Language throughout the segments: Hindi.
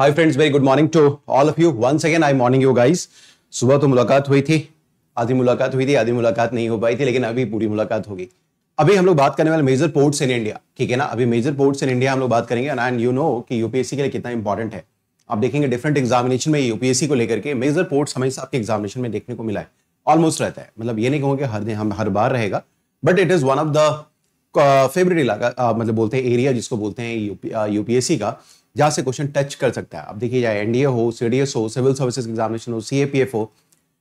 Hi friends very good morning to all of you once again I morning you guys सुबह तो मुलाकात हुई थी आधी मुलाकात हुई थी आधी मुलाकात नहीं हो पाई थी लेकिन अभी पूरी मुलाकात होगी अभी हम लोग बात करने वाले मेजर पोर्ट्स इन इंडिया ठीक है ना अभी मेजर पोर्ट्स इन इंडिया हम लोग बात करेंगे एंड यू नो कि यूपीएससी के लिए कितना इंपॉर्टेंट है आप देखेंगे डिफरेंट एग्जामिनेशन में यूपीएससी को लेकर के मेजर पोर्ट्स हमेशा आपके एग्जामिनेशन में देखने को मिला है ऑलमोस्ट रहता है मतलब ये नहीं कहूँगा कि हर दिन हम हर बार रहेगा but it is one of the favourite इलाका uh, मतलब बोलते हैं एरिया जिसको बोलते हैं यूपीएससी uh, का जहाँ से क्वेश्चन टच कर सकता है अब देखिए चाहे एनडीए हो सी हो सिविल सर्विसेज एग्जामिनेशन हो सी हो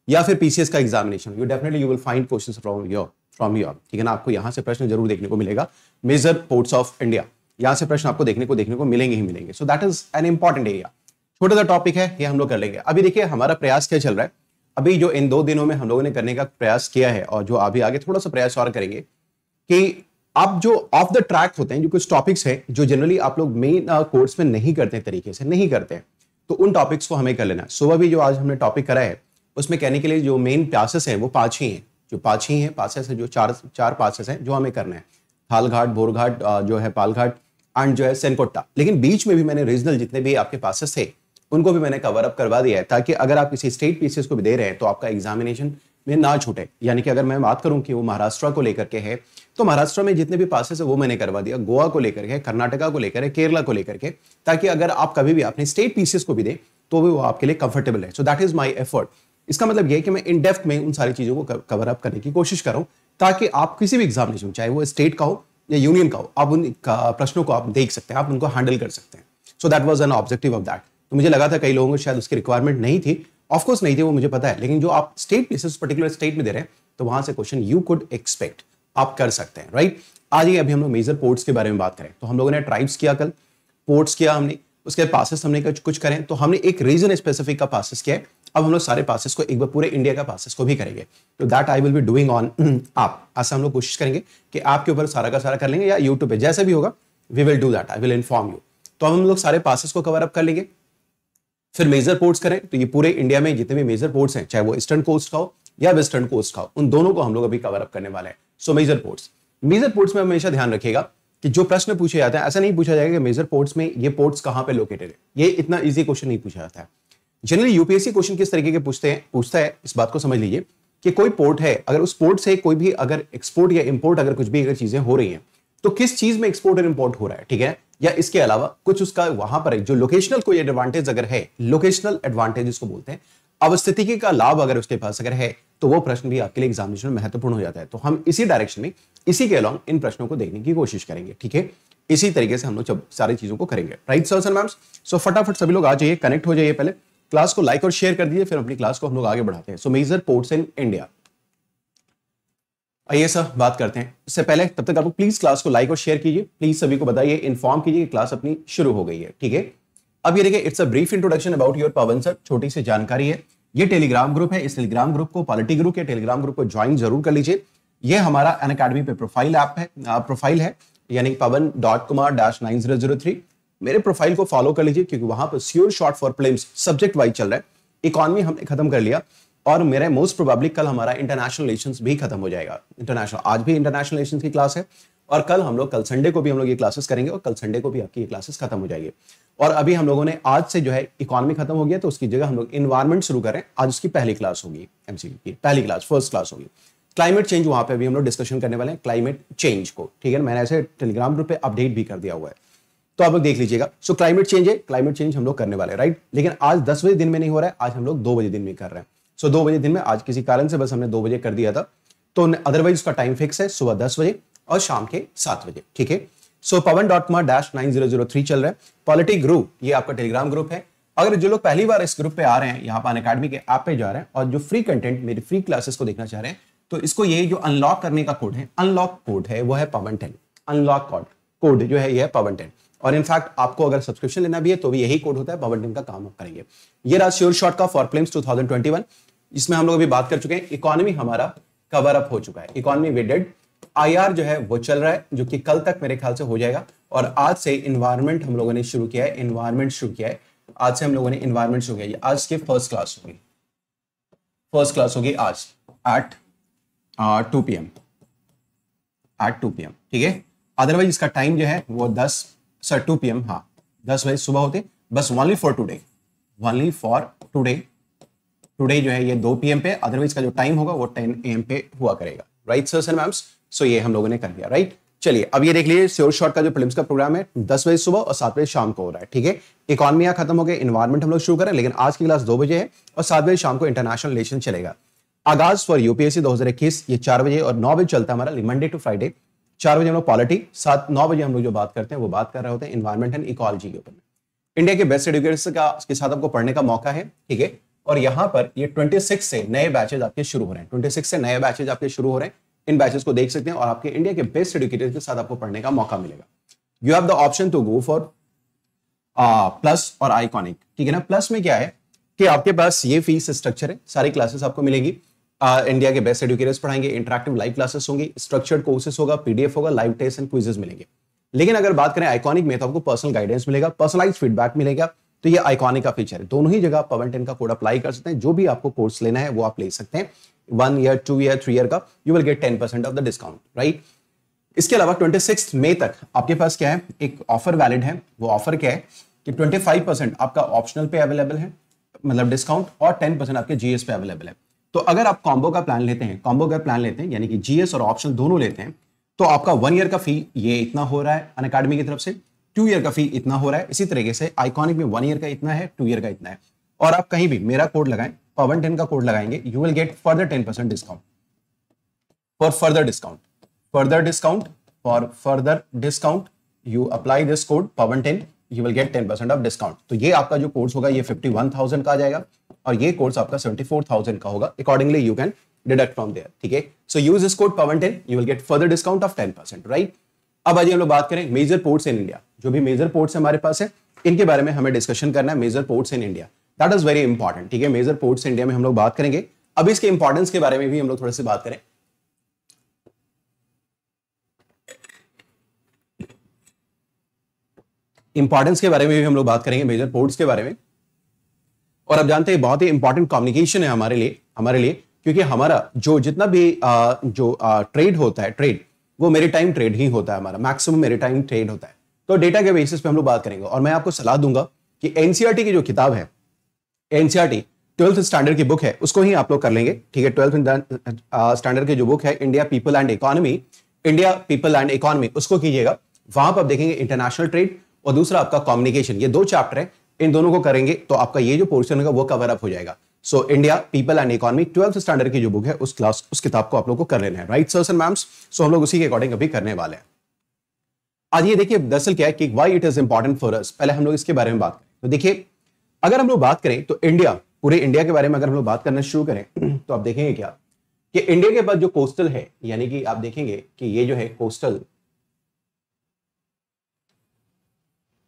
या फिर पीसीएस का examination you definitely you will find question from your from your ठीक है ना आपको यहाँ से प्रश्न जरूर देखने को मिलेगा मेजर पोर्ट्स ऑफ इंडिया यहाँ से प्रश्न आपको देखने को देखने को मिलेंगे ही मिलेंगे so that is an important area छोटा सा टॉपिक है ये हम लोग कर लेंगे अभी देखिए हमारा प्रयास क्या चल रहा है अभी जो इन दो दिनों में हम लोगों ने करने का प्रयास किया है और जो अभी आगे थोड़ा सा प्रयास और करेंगे कि आप जो ऑफ द ट्रैक होते हैं जो कुछ टॉपिक्स हैं जो जनरली आप लोग मेन कोर्स uh, में नहीं करते तरीके से नहीं करते हैं तो उन टॉपिक्स को हमें कर लेना सुबह भी जो आज हमने टॉपिक करा है उसमें कहने के लिए जो मेन क्लासेस हैं वो पाँच ही हैं जो पाँच ही हैं पासेस हैं जो चार चार पासेस हैं जो हमें करना है थालघाट बोरघाट uh, जो है पालघाट एंड जो है सेनकोट्टा लेकिन बीच में भी मैंने रीजनल जितने भी आपके पासेस थे उनको भी मैंने कवर अप करवा दिया है ताकि अगर आप किसी स्टेट पीसीएस को भी दे रहे हैं तो आपका एग्जामिनेशन में ना छूटे यानी कि अगर मैं बात करूं कि वो महाराष्ट्र को लेकर के है तो महाराष्ट्र में जितने भी पासेस है वो मैंने करवा दिया गोवा को लेकर के कर्नाटका को लेकर के केरला को लेकर के ताकि अगर आप कभी भी अपने स्टेट पीसीस को भी दें तो भी वो आपके लिए कंफर्टेबल है so that is my effort इसका मतलब यह है कि मैं इन डेप्थ में उन सारी चीज़ों को कवर अप करने की कोशिश कर रहा हूँ ताकि आप किसी भी एग्जामिनेशन चाहे वो स्टेट का हो या यूनियन का हो आप उन प्रश्नों को आप देख सकते हैं आप उनको हैंडल कर सकते हैं so that was an objective of that तो मुझे लगा था कई लोगों को शायद उसकी रिक्वायरमेंट नहीं थी ऑफकोर्स नहीं थी वो मुझे पता है लेकिन जो आप स्टेट पीसेस पर्टिकुलर स्टेट में दे रहे हैं तो वहां से क्वेश्चन यू कुड एक्सपेक्ट आप कर सकते हैं राइट आज ही अभी हम लोग मेजर पोर्ट्स के बारे में बात करें तो हम लोगों ने ट्राइब्स किया कल पोर्ट्स किया हमने उसके पासिस हमने कुछ करें तो हमने एक रीजन स्पेसिफिक का पासिस किया है अब हम लोग सारे पासिस को एक बार पूरे इंडिया का पासिस को भी करेंगे तो that I will be doing on आप ऐसा हम लोग कोशिश करेंगे कि आपके ऊपर सारा का सारा कर लेंगे या यूट्यूब पे जैसे भी होगा we will do that I will inform you तो हम लोग सारे पासिस को कवर अप कर लेंगे फिर मेजर पोर्ट्स करें तो ये पूरे इंडिया में जितने भी मेजर पोर्ट्स हैं चाहे वो ईस्टर्न कोस्ट का हो या वेस्टर्न कोस्ट का हो उन दोनों को हम लोग अभी कवर अप करने वाले हैं so major ports major ports में हमेशा ध्यान रखिएगा कि जो प्रश्न पूछे जाते हैं ऐसा नहीं पूछा जाएगा कि मेजर पोर्ट्स में ये पोर्ट्स कहाँ पे लोकेटेड है ये इतना इजी क्वेश्चन नहीं पूछा जाता है जनरली यूपीएससी क्वेश्चन किस तरीके के पूछते हैं पूछता है इस बात को समझ लीजिए कि कोई पोर्ट है अगर उस पोर्ट से कोई भी अगर एक्सपोर्ट या इम्पोर्ट अगर कुछ भी अगर चीजें हो रही हैं तो किस चीज में एक्सपोर्ट और इम्पोर्ट हो रहा है ठीक है या इसके अलावा कुछ उसका वहां पर जो लोकेशनल कोई एडवांटेज अगर है लोकेशनल एडवांटेज इसको बोलते हैं अवस्थितिकी का लाभ अगर उसके पास अगर है तो वो प्रश्न भी आपके लिए एग्जामिनेशन में महत्वपूर्ण हो जाता है तो हम इसी डायरेक्शन में इसी के अलॉन्ग इन प्रश्नों को देखने की कोशिश करेंगे ठीक है इसी तरीके से हम लोग सारी चीजों को करेंगे right sir sir ma'ams so फटाफट सभी लोग आ जाइए कनेक्ट हो जाइए पहले क्लास को लाइक और शेयर कर दीजिए फिर अपनी क्लास को हम लोग आगे बढ़ाते हैं so major ports in India आइए सर बात करते हैं इससे पहले तब तक आप प्लीज क्लास को लाइक और शेयर कीजिए प्लीज सभी को बताइए इन्फॉर्म कीजिए कि क्लास अपनी शुरू हो गई है ठीक है अब ये देखिए it's a brief introduction about your Pavan sir छोटी सी जानकारी है ये टेलीग्राम ग्रुप है इस टेलीग्राम ग्रुप को पॉलिटी ग्रुप या टेलीग्राम ग्रुप को ज्वाइन जरूर कर लीजिए ये हमारा अन अकेडमी पे प्रोफाइल ऐप है प्रोफाइल है यानी Pavan dot Kumar dash nine zero zero three मेरे प्रोफाइल को फॉलो कर लीजिए क्योंकि वहां पर sure shot for prelims subject wise चल रहा है इकॉनमी हमने खत्म कर लिया और मेरा मोस्ट प्रोबेबली कल हमारा इंटरनेशनल रिलेशन भी खत्म हो जाएगा इंटरनेशनल आज भी इंटरनेशनल रिलेशन की क्लास है और कल हम लोग कल संडे को भी हम लोग ये क्लासेस करेंगे और कल संडे को भी आपकी ये क्लासेस खत्म हो जाएगी और अभी हम लोगों ने आज से जो है इकोनॉमी खत्म हो गया तो उसकी जगह हम लोग इन्वायरमेंट शुरू करें आज उसकी पहली क्लास होगी एमसीक्यू की पहली क्लास फर्स्ट क्लास होगी क्लाइमेट चेंज वहां पे अभी हम लोग डिस्कशन करने वाले हैं क्लाइमेट चेंज को ठीक है मैंने ऐसे टेलीग्राम ग्रुप पे अपडेट भी कर दिया हुआ है तो आप लोग देख लीजिएगा सो क्लाइमेट चेंज है क्लाइमेट चेंज हम लोग करने वाले राइट लेकिन आज दस बजे दिन में नहीं हो रहा है आज हम लोग दो बजे दिन में कर रहे हैं सो दो बजे दिन में आज किसी कारण से बस हमने दो बजे कर दिया था तो अदरवाइज उसका टाइम फिक्स है सुबह दस बजे और शाम के सात बजे ठीक है सो पवन डॉट मा dash nine zero zero three चल रहा है पॉलिटी ग्रुप ये आपका टेलीग्राम ग्रुप है अगर जो लोग पहली बार इस ग्रुप पे आ रहे हैं यहाँ पान अकेडमी के ऐप पे जा रहे हैं और जो फ्री कंटेंट मेरी फ्री क्लासेस को देखना चाह रहे हैं तो इसको ये जो अनलॉक करने का कोड है अनलॉक कोड है वो है Pavan ten unlock code code जो है ये है पवन टेन और इनफैक्ट आपको अगर सब्सक्रिप्शन लेना भी है तो भी यही कोड होता है पवन टेन का काम करेंगे ये रहा श्योर शॉट का फॉर प्लेम्स टू इसमें हम लोग अभी बात कर चुके हैं इकोनॉमी हमारा कवर अप हो चुका है इकोनॉमी वेडेड आईआर जो है वो चल रहा है जो कि कल तक मेरे ख्याल से हो जाएगा और आज से इन्वायरमेंट हम लोगों ने शुरू किया है इन्वायरमेंट शुरू किया है आज से हम लोगों ने इन्वायरमेंट शुरू किया आज की फर्स्ट क्लास होगी फर्स्ट क्लास होगी आज at two P M at two P ठीक है अदरवाइज इसका टाइम जो है वो दस सर टू पी एम हाँ दस बजे सुबह होते बस only for today only for today today जो है ये दो पी पे अदरवाइज का जो टाइम होगा वो टेन ए पे हुआ करेगा right sir sir ma'ams so ये हम लोगों ने कर लिया राइट चलिए अब ये देख लीजिए श्योर शॉर्ट का जो फिल्म का प्रोग्राम है दस बजे सुबह और सात बजे शाम को हो रहा है ठीक है इकॉनमी खत्म हो गई इन्वायरमेंट हम लोग शुरू करें लेकिन आज की क्लास दो बजे है और सात बजे शाम को इंटरनेशनल रिलेशन चलेगा आगाज फॉर यूपीएससी 2021 ये चार बजे और नौ बजे चलता है हमारा मंडे टू फ्राइडे चार बजे हम लोग पॉलिटी सात नौ बजे हम लोग जो बात करते हैं वो बात कर रहे होते हैं इन्वायरमेंट एंड इकोलॉजी के ऊपर इंडिया के बेस्ट एडुकेटर्स का के साथ आपको पढ़ने का मौका है ठीक है और यहाँ पर ये 26 से नए बैचेज आपके शुरू हो रहे हैं 26 से नए बैचेज आपके शुरू हो रहे हैं इन बैचेस को देख सकते हैं और आपके इंडिया के बेस्ट एडुकेटर के साथ आपको पढ़ने का मौका मिलेगा you have the option to go for plus और आइकॉनिक ठीक है ना प्लस में क्या है कि आपके पास ये फीस स्ट्रक्चर है सारी क्लासेस आपको मिलेगी uh, इंडिया के बेस्ट एडुकेटर्स पढ़ाएंगे इंटरेक्टिव लाइव क्लासेस होंगी स्ट्रक्चर्ड कोर्सेस होगा पीडीएफ होगा लाइव टेस्ट एंड क्विजेस मिलेंगे लेकिन अगर बात करें आइकॉनिक में तो आपको पर्सनल गाइडेंस मिलेगा पर्सनलाइज फीडबैक मिलेगा तो ये आइकॉनिक का फीचर है दोनों ही जगह आप पवन टेन का कोड अप्लाई कर सकते हैं जो भी आपको कोर्स लेना है वो आप ले सकते हैं one year two year three year का you will get ten percent of the discount right इसके अलावा ट्वेंटी सिक्स मे तक आपके पास क्या है एक ऑफर वैलिड है वो ऑफर क्या है कि ट्वेंटी फाइव परसेंट आपका ऑप्शनल पे अवेलेबल है मतलब डिस्काउंट और टेन परसेंट आपके जीएस पे अवेलेबल है तो अगर आप कॉम्बो का प्लान लेते हैं कॉम्बो का प्लान लेते हैं यानी कि जीएस और ऑप्शन दोनों लेते हैं तो आपका वन ईयर का फी ये इतना हो रहा है अन की तरफ से टू ईयर का फी इतना हो रहा है इसी तरीके से आइकॉनिक में वन ईयर का इतना है टू ईयर का इतना है और आप कहीं भी मेरा कोड लगाए पवन टेन का कोड लगाएंगे you will get further ten percent discount for further discount further discount for further discount you apply this code Pavan ten you will get ten percent off discount तो ये आपका जो कोर्स होगा ये फिफ्टी वन थाउजेंड का आ जाएगा और ये कोर्स आपका सेवेंटी फोर थाउजेंड का होगा accordingly you can deduct from there ठीक है so use this code Pavan ten you will get further discount of ten percent right अब आज हम लोग बात करें मेजर पोर्ट्स इन इंडिया जो भी मेजर पोर्ट्स हमारे पास है इनके बारे में हमें डिस्कशन करना है major ports in India that is very important ठीक है मेजर पोर्ट्स इंडिया में हम लोग बात करेंगे अब इसके इंपॉर्टेंस के बारे में भी हम लोग थोड़ा सी बात करें इंपॉर्टेंस के बारे में भी हम लोग बात करेंगे मेजर पोर्ट्स के बारे में और अब जानते हैं बहुत ही इंपॉर्टेंट कम्युनिकेशन है हमारे लिए हमारे लिए क्योंकि हमारा जो जितना भी आ, जो आ, ट्रेड होता है ट्रेड वो मेरे टाइम ट्रेड ही होता है हमारा मैक्सिमम मेरे टाइम ट्रेड होता है तो डेटा के बेसिस पे हम लोग बात करेंगे और मैं आपको सलाह दूंगा कि एनसीआरटी e की जो किताब है एनसीआरटी ट्वेल्थ स्टैंडर्ड की बुक है उसको ही आप लोग कर लेंगे ठीक है ट्वेल्थ स्टैंडर्ड की जो बुक है India people and economy India people and economy उसको कीजिएगा वहां पर आप देखेंगे इंटरनेशनल ट्रेड और दूसरा आपका कम्युनिकेशन ये दो चैप्टर है इन दोनों को करेंगे तो आपका ये जो पोर्शन होगा वो कवर अप हो जाएगा so India people and economy twelfth standard की जो बुक है उस क्लास उस किताब को आप लोग को कर लेना है right sirs and ma'ams so हम लोग उसी के अकॉर्डिंग अभी करने वाले हैं आज ये देखिए दरअसल क्या है कि why it is important for us पहले हम लोग इसके बारे में बात करें तो देखिए अगर हम लोग बात करें तो इंडिया पूरे इंडिया के बारे में अगर हम लोग बात करना शुरू करें तो आप देखेंगे क्या कि इंडिया के पास जो कोस्टल है यानी कि आप देखेंगे कि ये जो है कोस्टल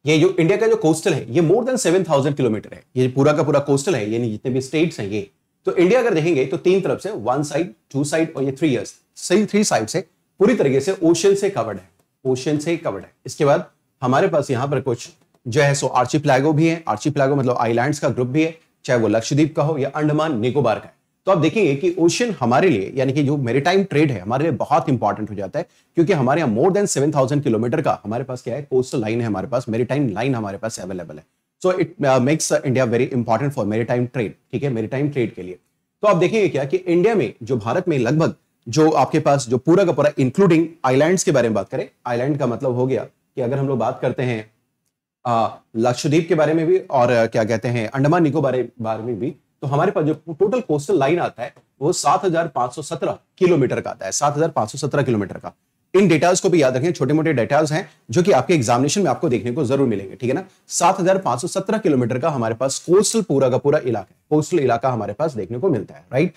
ये जो इंडिया का जो कोस्टल है ये more than seven thousand kilometre है ये पूरा का पूरा कोस्टल है यानी जितने भी स्टेट्स हैं ये तो इंडिया अगर देखेंगे तो तीन तरफ से वन साइड टू साइड और ये थ्री ईयर्स सही थ्री साइड से पूरी तरीके से ओशन से कवर्ड है ओशन से कवर्ड है इसके बाद हमारे पास यहाँ पर कुछ जो है सो आर्ची प्लैगो भी है आर्ची प्लैगो मतलब आईलैंड का ग्रुप भी है चाहे वो लक्षद्वीप का हो या अंडमान निकोबार का तो आप देखिए कि ओशन हमारे लिए यानी कि जो मेरीटाइम ट्रेड है हमारे लिए बहुत इंपॉर्टेंट हो जाता है क्योंकि हमारे यहाँ more than seven thousand kilometre का हमारे पास क्या है कोस्टल लाइन है हमारे पास मेरीटाइम लाइन हमारे पास अवेलेबल है so it makes India very important for maritime trade ठीक है मेरीटाइम ट्रेड के लिए तो आप देखेंगे क्या कि इंडिया में जो भारत में लगभग जो आपके पास जो पूरा का पूरा इंक्लूडिंग आईलैंड के बारे में बात करें आइलैंड का मतलब हो गया कि अगर हम लोग बात करते हैं uh, लक्षद्वीप के बारे में भी और uh, क्या कहते हैं अंडमान निकोबारे बारे में भी तो हमारे पास जो टोटल कोस्टल लाइन आता है वो 7,517 किलोमीटर का आता है 7,517 किलोमीटर का इन डेटाज को भी याद रखें छोटे मोटे डेटाज हैं जो कि आपके एग्जामिनेशन में आपको देखने को जरूर मिलेंगे ठीक है ना 7,517 किलोमीटर का हमारे पास कोस्टल पूरा का पूरा इलाका है कोस्टल इलाका हमारे पास देखने को मिलता है राइट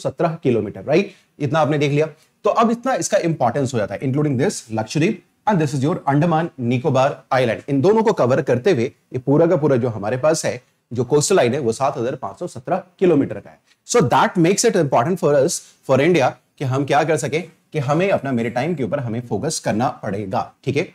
सत्रह किलोमीटर राइट इतना आपने देख लिया तो अब इतना इसका इंपॉर्टेंस हो जाता है including this Lakshadweep and this is your Andaman Nicobar island इन दोनों को कवर करते हुए ये पूरा का पूरा जो हमारे पास है जो कोस्टल लाइन है वो 7,517 किलोमीटर का है so that makes it important for us for India कि हम क्या कर सके कि हमें अपना मेरे टाइम के ऊपर हमें फोकस करना पड़ेगा ठीक है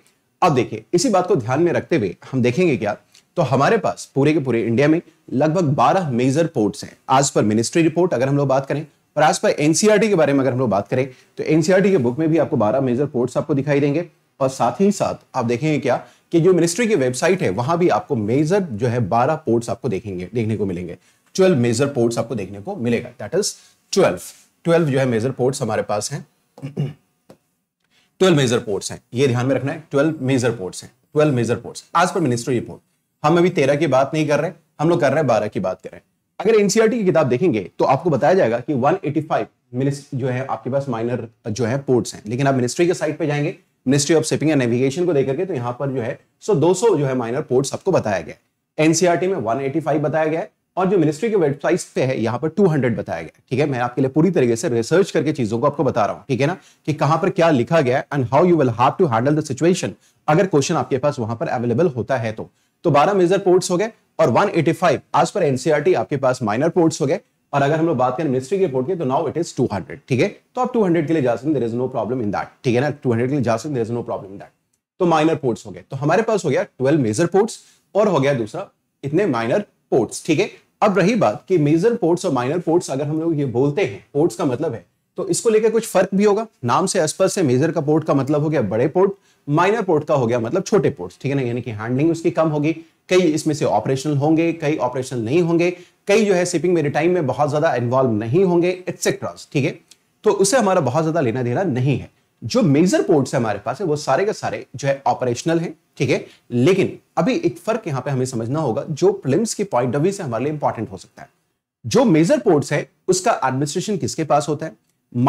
अब देखिए इसी बात को ध्यान में रखते हुए हम देखेंगे क्या तो हमारे पास पूरे के पूरे इंडिया में लगभग 12 मेजर पोर्ट्स हैं आज पर मिनिस्ट्री रिपोर्ट अगर हम लोग बात करें और आज पर एनसीआरटी e के बारे में अगर हम लोग बात करें तो एनसीआरटी e के बुक में भी आपको 12 मेजर पोर्ट्स आपको दिखाई देंगे और साथ ही साथ आप देखेंगे क्या कि जो मिनिस्ट्री की वेबसाइट है वहां भी आपको मेजर जो है बारह पोर्ट्स आपको देखेंगे देखने को मिलेंगे ट्वेल्व मेजर पोर्ट्स आपको देखने को मिलेगा दैट इज ट्वेल्व ट्वेल्व जो है मेजर पोर्ट्स हमारे पास हैं ट्वेल्व मेजर पोर्ट्स हैं ये ध्यान में रखना है ट्वेल्व मेजर पोर्ट्स हैं twelve major ports as per ministry report हम अभी तेरह की बात नहीं कर रहे हम लोग कर रहे हैं बारह की बात कर रहे हैं अगर एनसीआरटी e की किताब देखेंगे तो आपको बताया जाएगा कि 185 मिनिस्ट्री जो है आपके पास माइनर जो है पोर्ट्स हैं लेकिन आप मिनिस्ट्री के साइट पे जाएंगे ministry of shipping and navigation को देखकर के तो यहाँ पर जो है सो so 200 जो है माइनर पोर्ट आपको बताया गया एनसीआरटी e में 185 बताया गया और जो मिनिस्ट्री के वेबसाइट पे है यहाँ पर 200 बताया गया ठीक है मैं आपके लिए पूरी तरीके से रिसर्च करके चीजों को आपको बता रहा हूँ ठीक है ना कि कहां पर क्या लिखा गया and how you will have to handle the situation अगर क्वेश्चन आपके पास वहां पर अवेलेबल होता है तो, तो बारह मेजर पोर्ट्स हो गए और 185 एज पर एनसीआरटी आपके पास माइनर पोर्ट्स हो गए और अगर हम लोग बात करें मिनिस्ट्री की रिपोर्ट की तो नाउ इट इज 200 ठीक है तो आप 200 के लिए जा सकते हैं नो प्रॉब्लम इन दैट ठीक है ना 200 के लिए जा सकते हैं नो प्रॉब्लम इन दैट तो माइनर पोर्ट्स हो गए तो हमारे पास हो गया 12 मेजर पोर्ट्स और हो गया दूसरा इतने माइनर पोर्ट्स ठीक है अब रही बात की मेजर पोर्ट्स और माइनर पोर्ट्स अगर हम लोग ये बोलते हैं पोर्ट्स का मतलब है तो इसको लेकर कुछ फर्क भी होगा नाम से स्पर्श से मेजर का पोर्ट का मतलब हो गया बड़े पोर्ट माइनर पोर्ट का हो गया मतलब छोटे पोर्ट्स ठीक है ना यानी कि हैंडलिंग उसकी कम होगी कई इसमें से ऑपरेशनल होंगे कई ऑपरेशनल नहीं होंगे कई जो है शिपिंग मेरे टाइम में बहुत ज़्यादा इन्वॉल्व नहीं होंगे एट्सेट्रास ठीक है तो उसे हमारा बहुत ज़्यादा लेना देना नहीं है जो मेजर पोर्ट्स है हमारे पास है वो सारे के सारे जो है ऑपरेशनल है ठीक है लेकिन अभी एक फर्क यहां पे हमें समझना होगा जो प्रिलिम्स की पॉइंट ऑफ व्यू से हमारे लिए इंपॉर्टेंट हो सकता है जो मेजर पोर्ट्स है उसका एडमिनिस्ट्रेशन किसके पास होता है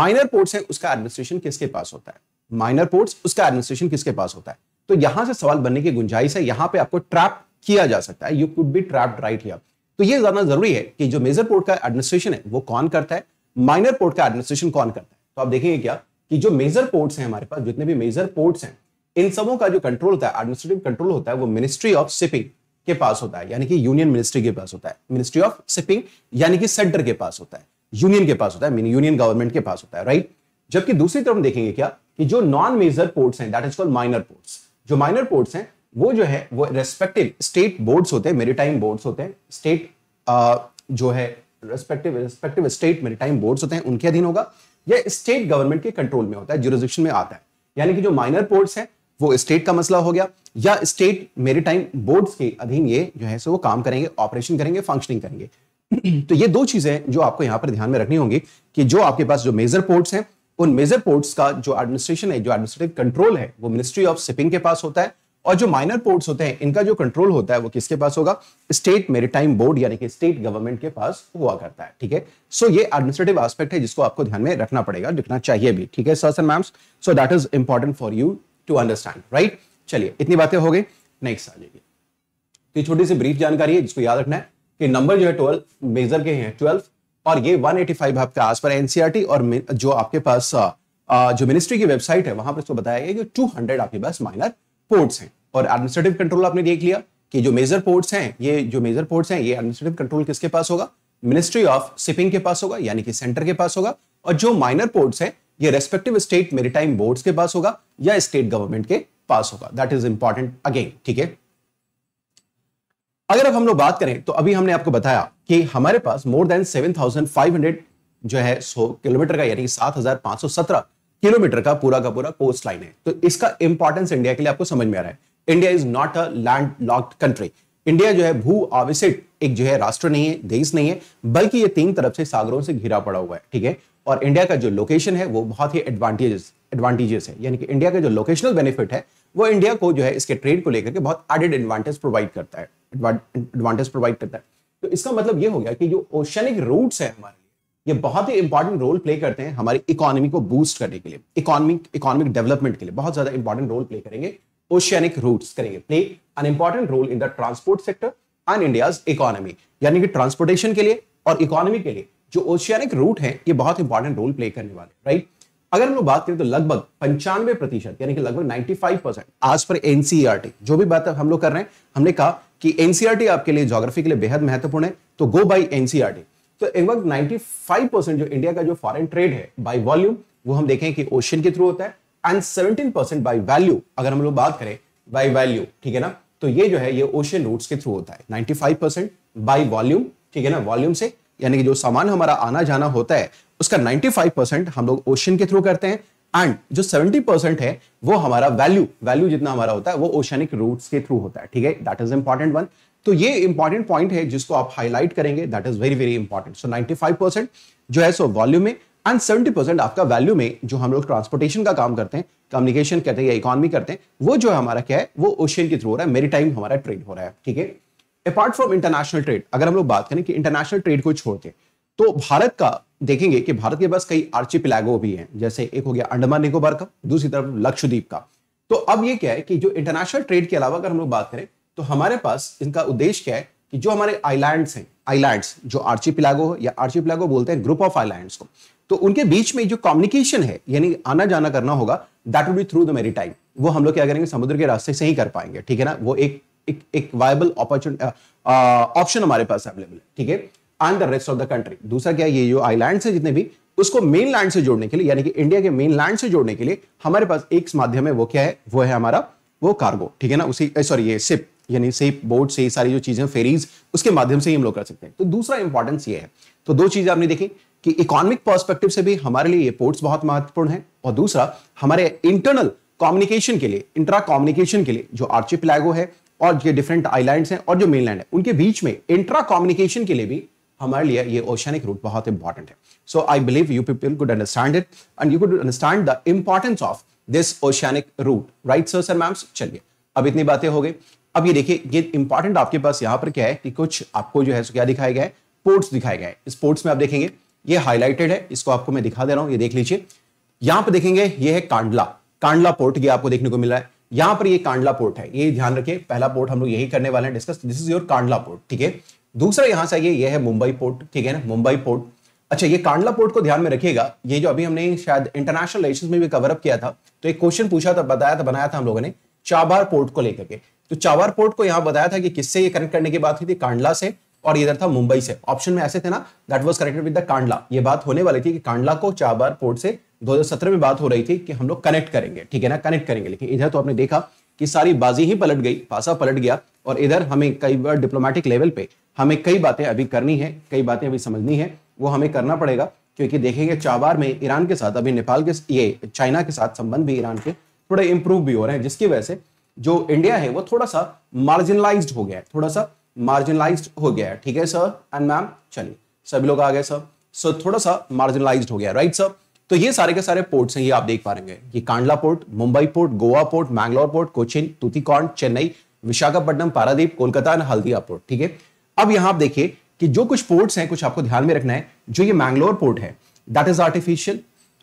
माइनर पोर्ट्स है उसका एडमिनिस्ट्रेशन किसके पास होता है माइनर पोर्ट्स उसका एडमिनिस्ट्रेशन किसके पास होता है तो यहां से सवाल बनने की गुंजाइश है यहां पर आपको ट्रैप किया जा सकता है you could be trapped right here तो ये जानना जरूरी है कि जो मेजर पोर्ट का एडमिनिस्ट्रेशन है वो कौन करता है माइनर पोर्ट का एडमिनिस्ट्रेशन कौन करता है तो आप देखेंगे क्या कि जो मेजर पोर्ट्स हैं हमारे पास जितने भी मेजर पोर्ट्स हैं इन सबों का जो कंट्रोल होता है एडमिनिस्ट्रेटिव कंट्रोल होता है वो मिनिस्ट्री ऑफ शिपिंग के पास होता है यानी कि यूनियन मिनिस्ट्री के पास होता है मिनिस्ट्री ऑफ शिपिंग यानी कि सेंटर के पास होता है यूनियन के पास होता है यूनियन गवर्नमेंट के पास होता है राइट जबकि दूसरी तरफ देखेंगे क्या कि जो नॉन मेजर पोर्ट्स हैं that is called minor ports जो माइनर पोर्ट्स हैं वो जो है वो रेस्पेक्टिव स्टेट बोर्ड्स होते हैं मेरीटाइम बोर्ड्स होते हैं स्टेट जो है respective respective state maritime boards होते हैं उनके अधीन होगा यह स्टेट गवर्नमेंट के कंट्रोल में होता है जुरिस्डिक्शन में आता है यानी कि जो माइनर पोर्ट्स है वो स्टेट का मसला हो गया या स्टेट मेरीटाइम बोर्ड्स के अधीन ये जो है सो वो काम करेंगे ऑपरेशन करेंगे फंक्शनिंग करेंगे तो ये दो चीजें जो आपको यहाँ पर ध्यान में रखनी होंगी कि जो आपके पास जो मेजर पोर्ट्स हैं उन मेजर पोर्ट्स का जो एडमिनिस्ट्रेशन है जो एडमिनिस्ट्रेटिव कंट्रोल है वो मिनिस्ट्री ऑफ शिपिंग के पास होता है और जो माइनर पोर्ट्स होते हैं इनका जो कंट्रोल होता है वो किसके पास होगा स्टेट मेरीटाइम बोर्ड यानी कि स्टेट गवर्नमेंट के पास हुआ करता है ठीक है सो ये एडमिनिस्ट्रेटिव एस्पेक्ट है जिसको आपको ध्यान में रखना पड़ेगा लिखना चाहिए भी ठीक है sir sir ma'ams so that is important for you to understand right चलिए इतनी बातें हो गई नेक्स्ट आ जाइए तो छोटी सी ब्रीफ जानकारी है जिसको याद रखना है कि नंबर जो है ट्वेल्व मेजर के हैं ट्वेल्व और ये 185 आपके आस पर एनसीआरटी e और जो आपके पास uh, uh, जो मिनिस्ट्री की वेबसाइट है वहां पर इसको बताया गया कि हंड्रेड आपके पास माइनर पोर्ट्स हैं और एडमिनिस्ट्रेटिव कंट्रोल आपने देख लिया कि जो मेजर पोर्ट्स हैं ये जो मेजर पोर्ट्स हैं ये एडमिनिस्ट्रेटिव कंट्रोल किसके पास होगा मिनिस्ट्री ऑफ शिपिंग के पास होगा यानी कि सेंटर के पास होगा और जो माइनर पोर्ट्स हैं ये रेस्पेक्टिव स्टेट मेरीटाइम बोर्ड्स के पास होगा या स्टेट गवर्नमेंट के पास होगा दैट इज इंपॉर्टेंट अगेन ठीक है अगर अब हम लोग बात करें तो अभी हमने आपको बताया कि हमारे पास मोर देन 7,500 जो है सो किलोमीटर का यानी सात हजार पांच सौ सत्रह किलोमीटर का पूरा का पूरा कोस्ट लाइन है तो इसका इंपॉर्टेंस इंडिया के लिए आपको समझ में आ रहा है India is not a landlocked country India जो है भू आविशिट एक जो है राष्ट्र नहीं है देश नहीं है बल्कि ये तीन तरफ से सागरों से घिरा पड़ा हुआ है ठीक है और इंडिया का जो लोकेशन है वो बहुत ही एडवांटेजेस एडवांटेजेस है यानी कि इंडिया का जो लोकेशनल बेनिफिट है वो इंडिया को जो है इसके ट्रेड को लेकर के बहुत एडेड एडवांटेज प्रोवाइड करता है एडवांटेज प्रोवाइड करता है तो इसका मतलब ये हो गया कि जो ओशनिक रूट्स है हमारे ये बहुत ही इंपॉर्टेंट रोल प्ले करते हैं हमारी इकोनॉमी को बूस्ट करने के लिए इकोनॉमिक इकोनॉमिक डेवलपमेंट के लिए बहुत ज्यादा इंपॉर्टेंट रोल प्ले करेंगे ओशियनिक रूट्स करेंगे play an important role in the transport sector and India economy यानी कि ट्रांसपोर्टेशन के लिए और इकोनॉमी के लिए जो ओशियनिक रूट है ये बहुत इंपॉर्टेंट रोल प्ले करने वाले राइट अगर हम लोग बात करें तो लगभग पंचानवे प्रतिशत यानी कि लगभग 95 परसेंट आज पर एनसीईआरटी e जो भी बात हम लोग कर रहे हैं हमने कहा कि एनसीईआरटी e आपके लिए जोग्राफी के लिए बेहद महत्वपूर्ण है तो गो बाई एनसीईआरटी तो एक वक्त नाइनटी फाइव परसेंट जो इंडिया का जो फॉरन ट्रेड है बाई वॉल्यूम वो हम देखें कि ओशन के थ्रू होता है and seventeen percent by value अगर हम लोग बात करें बाई वैल्यू ठीक है ना तो ये जो है ये ओशन रूट्स के थ्रू होता है ninety five percent by volume ठीक है ना वॉल्यूम से यानी कि जो सामान हमारा आना जाना होता है उसका नाइनटी फाइव परसेंट हम लोग ओशन के थ्रू करते हैं एंड जो सेवेंटी परसेंट है वो हमारा वैल्यू वैल्यू जितना हमारा होता है वो ओशनिक रूट्स के थ्रू होता है ठीक है दैट इज इंपॉर्टेंट वन तो ये इंपॉर्टेंट पॉइंट है जिसको आप हाईलाइट करेंगे that is very very important so 95 percent जो है सो वॉल्यूम में एंड 70 परसेंट आपका वैल्यू में जो हम लोग ट्रांसपोर्टेशन का काम करते हैं कम्युनिकेशन करते हैं या इकोनॉमी करते हैं वो जो है हमारा क्या है वो ओशियन के थ्रू हो रहा है मेरी टाइम हमारा ट्रेड हो रहा है ठीक है अपार्ट फ्रॉम इंटरनेशनल ट्रेड अगर हम लोग बात करें कि इंटरनेशनल ट्रेड को छोड़ के तो भारत का देखेंगे कि भारत के पास कई आर्ची प्लेगो भी हैं जैसे एक हो गया अंडमान निकोबार का दूसरी तरफ लक्षद्वीप का तो अब ये क्या है कि जो इंटरनेशनल ट्रेड के अलावा अगर हम लोग बात करें तो हमारे पास इनका उद्देश्य क्या है कि जो हमारे आईलैंड हैं आइलैंड्स जो आर्ची पिलागो या आर्ची पिलागो बोलते हैं ग्रुप ऑफ आईलैंड को तो उनके बीच में जो कम्युनिकेशन है यानी आना जाना करना होगा that would be through the maritime वो हम लोग क्या करेंगे समुद्र के रास्ते से ही कर पाएंगे ठीक है ना वो एक एक, एक वायबल ऑप्शन हमारे पास अवेलेबल है ठीक है and the rest of the country दूसरा क्या ये जो आईलैंड है जितने भी उसको मेन लैंड से जोड़ने के लिए यानी कि इंडिया के मेन लैंड से जोड़ने के लिए हमारे पास एक माध्यम है वो क्या है वो है हमारा वो कार्गो ठीक है ना उसी सॉरी ये सिप यानी से बोट से सारी जो चीज़ें फेरीज उसके माध्यम से ही हम लोग कर सकते हैं तो दूसरा इंपॉर्टेंस ये है तो दो चीज़ें आपने देखी कि इकोनॉमिक पर्सपेक्टिव से भी हमारे लिए ये पोर्ट्स बहुत महत्वपूर्ण है और दूसरा हमारे इंटरनल कम्युनिकेशन के लिए इंट्रा कम्युनिकेशन के लिए जो आर्चिप्लागो है और जो डिफरेंट आइलैंड्स हैं और जो मेनलैंड है उनके बीच में इंट्रा कम्युनिकेशन के लिए भी हमारे लिए ये ओशनिक रूट बहुत इंपॉर्टेंट है so I believe you people could understand it and you good understand the importance of this oceanic route right sir sir ma'ams चलिए अब इतनी बातें हो गई अब ये देखिए ये इंपॉर्टेंट आपके पास यहां पर क्या है कि कुछ आपको जो है क्या दिखाया गया है पोर्ट्स दिखाए गए इस पोर्ट्स में आप देखेंगे ये हाईलाइटेड है इसको आपको मैं दिखा दे रहा हूं ये देख लीजिए यहां पर देखेंगे ये है कांडला कांडला पोर्ट ये आपको देखने को मिल रहा है यहां पर ये कांडला पोर्ट है ये ध्यान रखिए पहला पोर्ट हम लोग यही करने वाले हैं discuss this is your Kandla port ठीक है दूसरा यहां से आइए ये है मुंबई पोर्ट ठीक है ना मुंबई पोर्ट अच्छा ये कांडला पोर्ट को ध्यान में रखिएगा ये जो अभी हमने शायद इंटरनेशनल रिलेशन में भी कवरअप किया था तो एक क्वेश्चन पूछा था बताया था बनाया था हम लोगों ने चाबार पोर्ट को लेकर के तो चावर पोर्ट को यहां बताया था कि किससे ये कनेक्ट करने की बात हुई थी कांडला से और इधर था मुंबई से ऑप्शन में ऐसे थे ना that was connected with the Kandla ये बात होने वाली थी कि कांडला को चाबार पोर्ट से 2017 में बात हो रही थी कि हम लोग कनेक्ट करेंगे ठीक है ना कनेक्ट करेंगे लेकिन इधर तो आपने देखा कि सारी बाजी ही पलट गई पासा पलट गया और इधर हमें कई बार डिप्लोमेटिक लेवल पे हमें कई बातें अभी करनी है कई बातें अभी समझनी है वो हमें करना पड़ेगा क्योंकि देखेंगे चाबार में ईरान के साथ अभी नेपाल के ये चाइना के साथ संबंध भी ईरान के थोड़े इंप्रूव भी हो रहे हैं जिसकी वजह से जो इंडिया है वो थोड़ा सा मार्जिनलाइज हो गया है थोड़ा सा मार्जिनलाइज हो गया है ठीक है सर एंड मैम चलिए सभी लोग आ गए सर सो थोड़ा सा मार्जिनलाइज हो गया राइट सर तो ये सारे के सारे पोर्ट्स हैं ये आप देख हैं ये Kandla port Mumbai port Goa port Mangalore port Cochin Tuticorin Chennai Visakhapatnam Paradip Kolkata and Haldia port ठीक है अब यहां आप देखिए कि जो कुछ पोर्ट्स हैं कुछ आपको ध्यान में रखना है जो ये मैंगलोर पोर्ट है दैट इज आर्टिफिशियल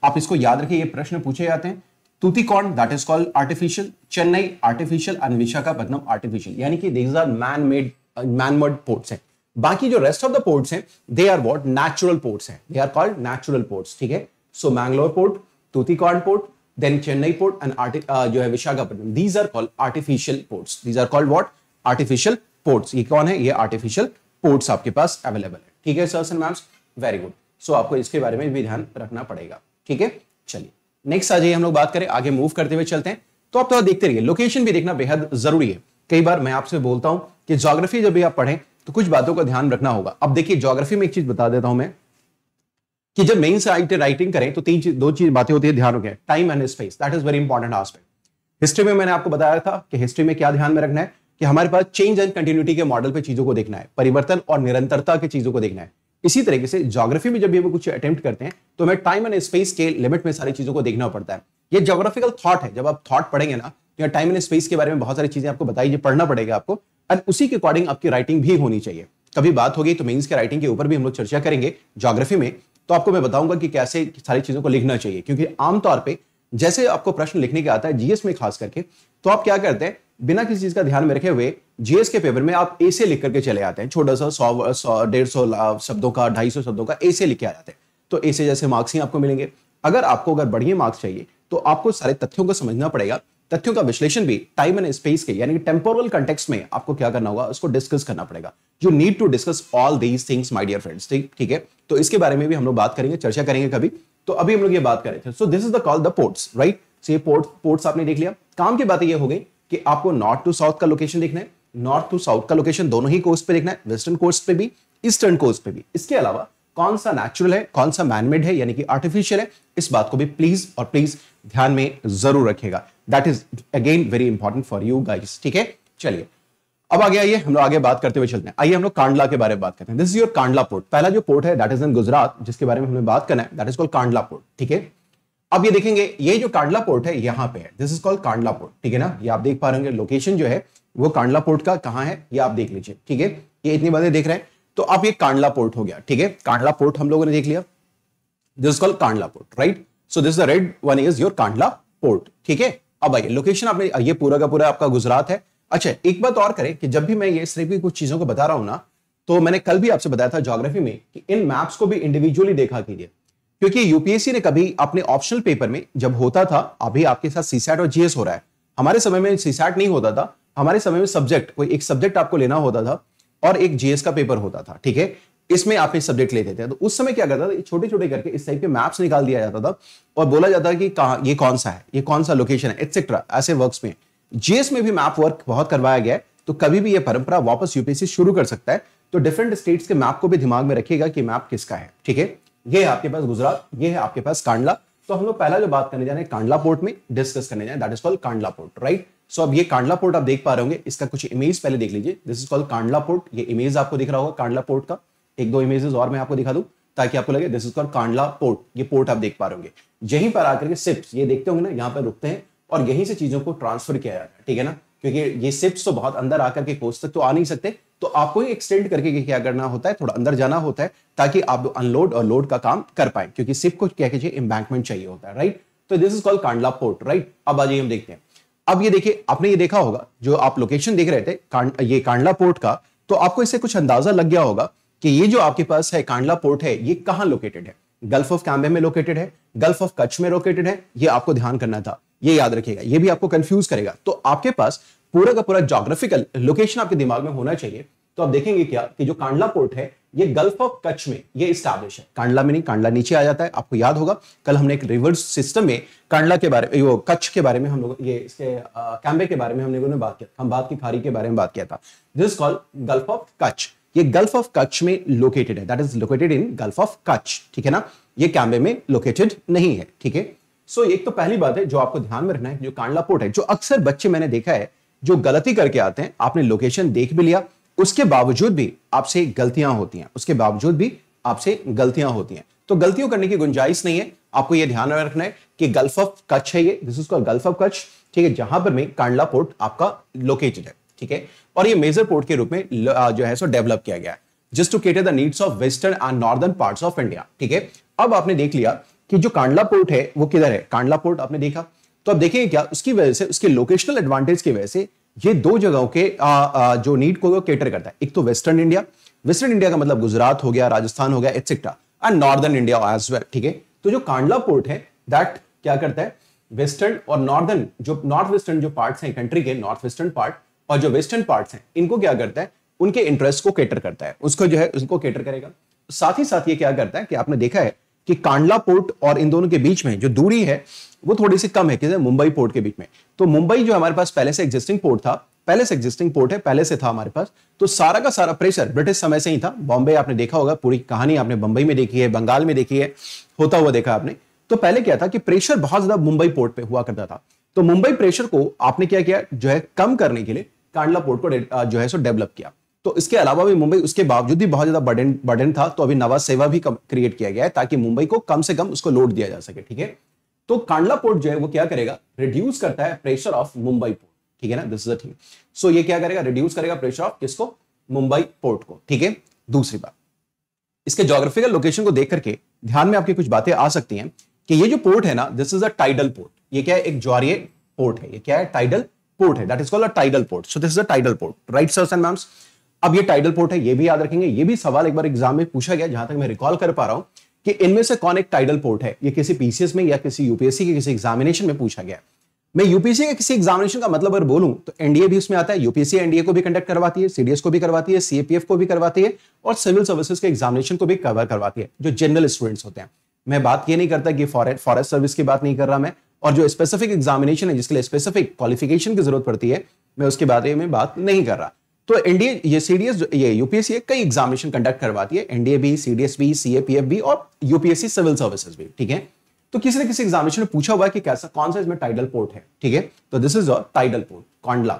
आप इसको याद रखिए ये प्रश्न पूछे जाते हैं Tuticorin that is called artificial Chennai artificial and Visakha artificial यानी कि these are man made man made ports है बाकी जो रेस्ट ऑफ द पोर्ट्स है they are what natural ports हैं they are called natural ports ठीक है so Mangalore port Tuticorin port then Chennai port and जो है Visakhapatnam these are called artificial ports these are called what artificial ports ये कौन है ये आर्टिफिशियल पोर्ट्स आपके पास अवेलेबल है ठीक है sirs and ma'ams very good so आपको इसके बारे में भी ध्यान रखना पड़ेगा ठीक है चलिए नेक्स्ट आ जाइए हम लोग बात करें आगे मूव करते हुए चलते हैं तो आप थोड़ा देखते रहिए लोकेशन भी देखना बेहद जरूरी है कई बार मैं आपसे बोलता हूं कि ज्योग्राफी जब भी आप पढ़ें तो कुछ बातों का ध्यान रखना होगा अब देखिए ज्योग्राफी में एक चीज बता देता हूं मैं कि जब मेन्स राइटिंग करें तो तीन चीज दो चीज बातें होती है ध्यान रखें time and space that is very important aspect history में मैंने आपको बताया था कि हिस्ट्री में क्या ध्यान में रखना है कि हमारे पास चेंज एंड कंटिन्यूटी के मॉडल पे चीजों को देखना है परिवर्तन और निरंतरता की चीजों को देखना है इसी तरीके से जोग्राफी में जब भी हम कुछ अटेम्प्ट करते हैं तो हमें टाइम एंड स्पेस के लिमिट में सारी चीजों को देखना पड़ता है ये जोग्राफिकल थॉट है जब आप थॉट पढ़ेंगे ना या टाइम एंड स्पेस के बारे में बहुत सारी चीजें आपको बताई पढ़ना पड़ेगा आपको और उसी के अकॉर्डिंग आपकी राइटिंग भी होनी चाहिए कभी बात होगी तो मीन्स के राइटिंग के ऊपर भी हम लोग चर्चा करेंगे जोग्राफी में तो आपको मैं बताऊंगा कि कैसे सारी चीजों को लिखना चाहिए क्योंकि आमतौर पर जैसे आपको प्रश्न लिखने के आता है जीएस में खास करके तो आप क्या करते हैं बिना किसी चीज का ध्यान में रखे हुए जीएस के पेपर में आप ऐसे लिख करके चले आते हैं छोटा सा सौ डेढ़ सौ शब्दों का ढाई सौ शब्दों का ऐसे लिख के आ जाते हैं तो ऐसे जैसे मार्क्स ही आपको मिलेंगे अगर आपको अगर बढ़िया मार्क्स चाहिए तो आपको सारे तथ्यों को समझना पड़ेगा तथ्यों का विश्लेषण भी टाइम एंड स्पेस के यानी कि टेम्पोरल कंटेक्स में आपको क्या करना होगा उसको डिस्कस करना पड़ेगा you need to discuss all these things my dear friends ठीक ठीक है तो इसके बारे में भी हम लोग बात करेंगे चर्चा करेंगे कभी तो अभी हम लोग ये बात करें थे so this is the call the ports right ये पोर्ट पोर्ट्स आपने देख लिया काम की बात ये हो गई कि आपको नॉर्थ टू साउथ का लोकेशन देखना है नॉर्थ टू साउथ का लोकेशन दोनों ही कोस्ट पे देखना है वेस्टर्न कोस्ट पे भी ईस्टर्न कोस्ट पे भी इसके अलावा कौन सा नेचुरल है कौन सा मैनमेड है यानी कि आर्टिफिशियल है इस बात को भी प्लीज और प्लीज ध्यान में जरूर रखेगा that is again very important for you guys ठीक है चलिए अब आगे आइए हम लोग आगे बात करते हुए चलते हैं आइए हम लोग कांडला के बारे में बात करते हैं this is your Kandla port पहला जो पोर्ट है दैट इज इन गुजरात जिसके बारे में हमें बात करना है that is call Kandla port ठीक है अब ये देखेंगे ये जो कांडला पोर्ट है यहाँ पे है this is called Kandla port ठीक है ना ये आप देख पा रहे लोकेशन जो है वो कांडला पोर्ट का कहां है ये आप देख लीजिए ठीक है ये इतनी बंदे देख रहे हैं तो अब ये कांडला पोर्ट हो गया ठीक है कांडला पोर्ट हम लोगों ने देख लिया this is called Kandla port right so this the red one is your Kandla port ठीक है अब आइए लोकेशन आपने ये पूरा का पूरा आपका गुजरात है अच्छा एक बात और करें कि जब भी मैं ये सिर्फ की कुछ चीजों को बता रहा हूं ना तो मैंने कल भी आपसे बताया था जोग्राफी में कि इन मैप्स को भी इंडिविजुअली देखा कीजिए क्योंकि यूपीएससी ने कभी अपने ऑप्शनल पेपर में जब होता था अभी आपके साथ सीसैट और जीएस हो रहा है हमारे समय में सीसैट नहीं होता था हमारे समय में सब्जेक्ट कोई एक सब्जेक्ट आपको लेना होता था और एक जीएस का पेपर होता था ठीक है इसमें आप एक सब्जेक्ट लेते थे तो उस समय क्या करता था छोटे छोटे करके इस टाइप के मैप्स निकाल दिया जाता था और बोला जाता था कि कहा ये कौन सा है ये कौन सा लोकेशन है एक्सेट्रा ऐसे वर्क में जीएस में भी मैप वर्क बहुत करवाया गया तो कभी भी ये परंपरा वापस यूपीएससी शुरू कर सकता है तो डिफरेंट स्टेट्स के मैप को भी दिमाग में रखिएगा कि मैप किसका है ठीक है ये है आपके पास गुजरात ये है आपके पास कांडला तो हम लोग पहला जो बात करने जा रहे हैं कांडला पोर्ट में डिस्कस करने जाए that is called Kandla port right so अब ये कांडला पोर्ट आप देख पा रहे होंगे इसका कुछ इमेज पहले देख लीजिए this is called Kandla port ये इमेज आपको दिख रहा होगा कांडला पोर्ट का एक दो इमेजेस और मैं आपको दिखा दूं ताकि आपको लगे this is call Kandla port ये पोर्ट आप देख पा रहे यहीं पर आकर के सिप्स ये देखते होंगे ना यहाँ पर रुकते हैं और यहीं से चीजों को ट्रांसफर किया जाता है ठीक है ना क्योंकि ये सिप्स तो बहुत अंदर आकर के कोच तक तो आ नहीं सकते तो आपको ही एक्सटेंड करके क्या करना होता है थोड़ा अंदर जाना होता है ताकि आप अनलोड और लोड का काम कर पाए क्योंकि सिप को क्या कीजिए इम्बैंकमेंट चाहिए होता है राइट तो this is called Kandla port right अब आज हम देखते हैं अब ये देखिए आपने ये देखा होगा जो आप लोकेशन देख रहे थे कांड, ये कांडला पोर्ट का तो आपको इससे कुछ अंदाजा लग गया होगा कि ये जो आपके पास है कांडला पोर्ट है ये कहां लोकेटेड है गल्फ ऑफ कैम्बे में लोकेटेड है गल्फ ऑफ कच्छ में लोकेटेड है ये आपको ध्यान करना था ये याद रखिएगा ये भी आपको कंफ्यूज करेगा तो आपके पास पूरा का पूरा जोग्राफिकल लोकेशन आपके दिमाग में होना चाहिए तो आप देखेंगे क्या कि जो कांडला पोर्ट है ये गल्फ ऑफ कच्छ में ये स्टैब्लिश है कांडला में नहीं कांडला नीचे आ जाता है आपको याद होगा कल हमने एक रिवर सिस्टम में कांडला के बारे में कच्छ के बारे में हम लोग ये इसके कैम्बे के बारे में हम लोगों ने बात किया हम बात की खारी के बारे में बात किया था this call called Gulf of Kutch ये गल्फ ऑफ कच्छ में लोकेटेड है that is located in Gulf of Kutch ठीक है ना ये कैम्बे में लोकेटेड नहीं है ठीक है सो एक तो पहली बात है जो आपको ध्यान में रखना है जो कांडला पोर्ट है जो अक्सर बच्चे मैंने देखा है जो गलती करके आते हैं आपने लोकेशन देख भी लिया उसके बावजूद भी आपसे गलतियां होती हैं उसके बावजूद भी आपसे गलतियां होती हैं तो गलतियों करने की गुंजाइश नहीं है आपको यह ध्यान में रखना है कि गल्फ ऑफ कच्छ है ये this is called Gulf of Kutch ठीक है जहां पर में कांडला पोर्ट आपका लोकेटेड है ठीक है और ये मेजर पोर्ट के रूप में जो है सो डेवलप किया गया है just to cater the needs of western and northern parts of India ठीक है अब आपने देख लिया कि जो कांडला पोर्ट है वो किधर है कांडला पोर्ट आपने देखा तो आप देखेंगे क्या उसकी वजह से उसके लोकेशनल एडवांटेज की वजह से ये दो जगहों के आ, आ, जो नीड को केटर करता है एक तो वेस्टर्न इंडिया वेस्टर्न इंडिया का मतलब गुजरात हो गया राजस्थान हो गया etcetera and northern India as well ठीक है तो जो कांडला पोर्ट है दैट क्या करता है वेस्टर्न और नॉर्दर्न जो नॉर्थ वेस्टर्न जो पार्ट हैं कंट्री के नॉर्थ वेस्टर्न पार्ट और जो वेस्टर्न पार्ट हैं इनको क्या करता है उनके इंटरेस्ट को केटर करता है उसको जो है उसको केटर करेगा साथ ही साथ ये क्या करता है कि आपने देखा है कि कांडला पोर्ट और इन दोनों के बीच में जो दूरी है वो थोड़ी सी कम है किसे मुंबई पोर्ट के बीच में तो मुंबई जो हमारे पास पहले से एग्जिस्टिंग पोर्ट था पहले से एग्जिस्टिंग पोर्ट है पहले से था हमारे पास तो सारा का सारा प्रेशर ब्रिटिश समय से ही था बॉम्बे आपने देखा होगा पूरी कहानी आपने बंबई में देखी है बंगाल में देखी है होता हुआ देखा आपने तो पहले क्या था कि प्रेशर बहुत ज्यादा मुंबई पोर्ट पे हुआ करता था तो मुंबई प्रेशर को आपने क्या किया जो है कम करने के लिए कांडला पोर्ट को जो है सो डेवलप किया तो इसके अलावा भी मुंबई उसके बावजूद भी बहुत ज्यादा बर्डन बर्डन था तो अभी नवा सेवा भी क्रिएट किया गया है ताकि मुंबई को कम से कम उसको लोड दिया जा सके ठीक है तो कांडला पोर्ट जो है वो क्या करेगा रिड्यूस करता है प्रेशर ऑफ मुंबई पोर्ट ठीक है ना दिस इज थिंग सो ये क्या करेगा रिड्यूस करेगा प्रेशर ऑफ किसको मुंबई पोर्ट को ठीक है दूसरी बात इसके जोग्राफिकल लोकेशन को देख करके ध्यान में आपकी कुछ बातें आ सकती हैं कि ये जो पोर्ट है ना this is a tidal port ये क्या है एक ज्वारिय पोर्ट है ये क्या है टाइडल पोर्ट है that is called a tidal port so this is a tidal port right sir and ma'ams अब ये टाइडल पोर्ट है ये भी याद रखेंगे ये भी सवाल एक बार एग्जाम में पूछा गया जहां तक मैं रिकॉल कर पा रहा हूं कि इनमें से कौन एक टाइडल पोर्ट है ये किसी पीसीएस में या किसी यूपीएससी के किसी एग्जामिनेशन में पूछा गया मैं यूपीएससी के किसी एग्जामिनेशन का मतलब अगर बोलूं तो एनडीए भी उसमें आता है यूपीएससी एनडीए को भी कंडक्ट करवाती है सीडीएस को भी करवाती है सीएपीएफ को भी करवाती है और सिविल सर्विसेज के एग्जामिनेशन को भी कवर करवाती है जो जनरल स्टूडेंट्स होते हैं मैं बात ये नहीं करता कि फॉरेस्ट फॉरेस्ट सर्विस की बात नहीं कर रहा मैं और जो स्पेसिफिक एग्जामिनेशन है जिसके लिए स्पेसिफिक क्वालिफिकेशन की जरूरत पड़ती है मैं उसके बारे में बात नहीं कर रहा तो एनडीए ये सीडीएस ये यूपीएससी कई एग्जामिनेशन कंडक्ट करवाती है एनडीए भी सीडीएस भी सीएपीएफ भी और यूपीएससी सिविल सर्विसेज भी ठीक है तो किसी न किसी एग्जामिनेशन में पूछा हुआ है कि कैसा कौन सा इसमें टाइडल पोर्ट है ठीक है तो this is a tidal port Kandla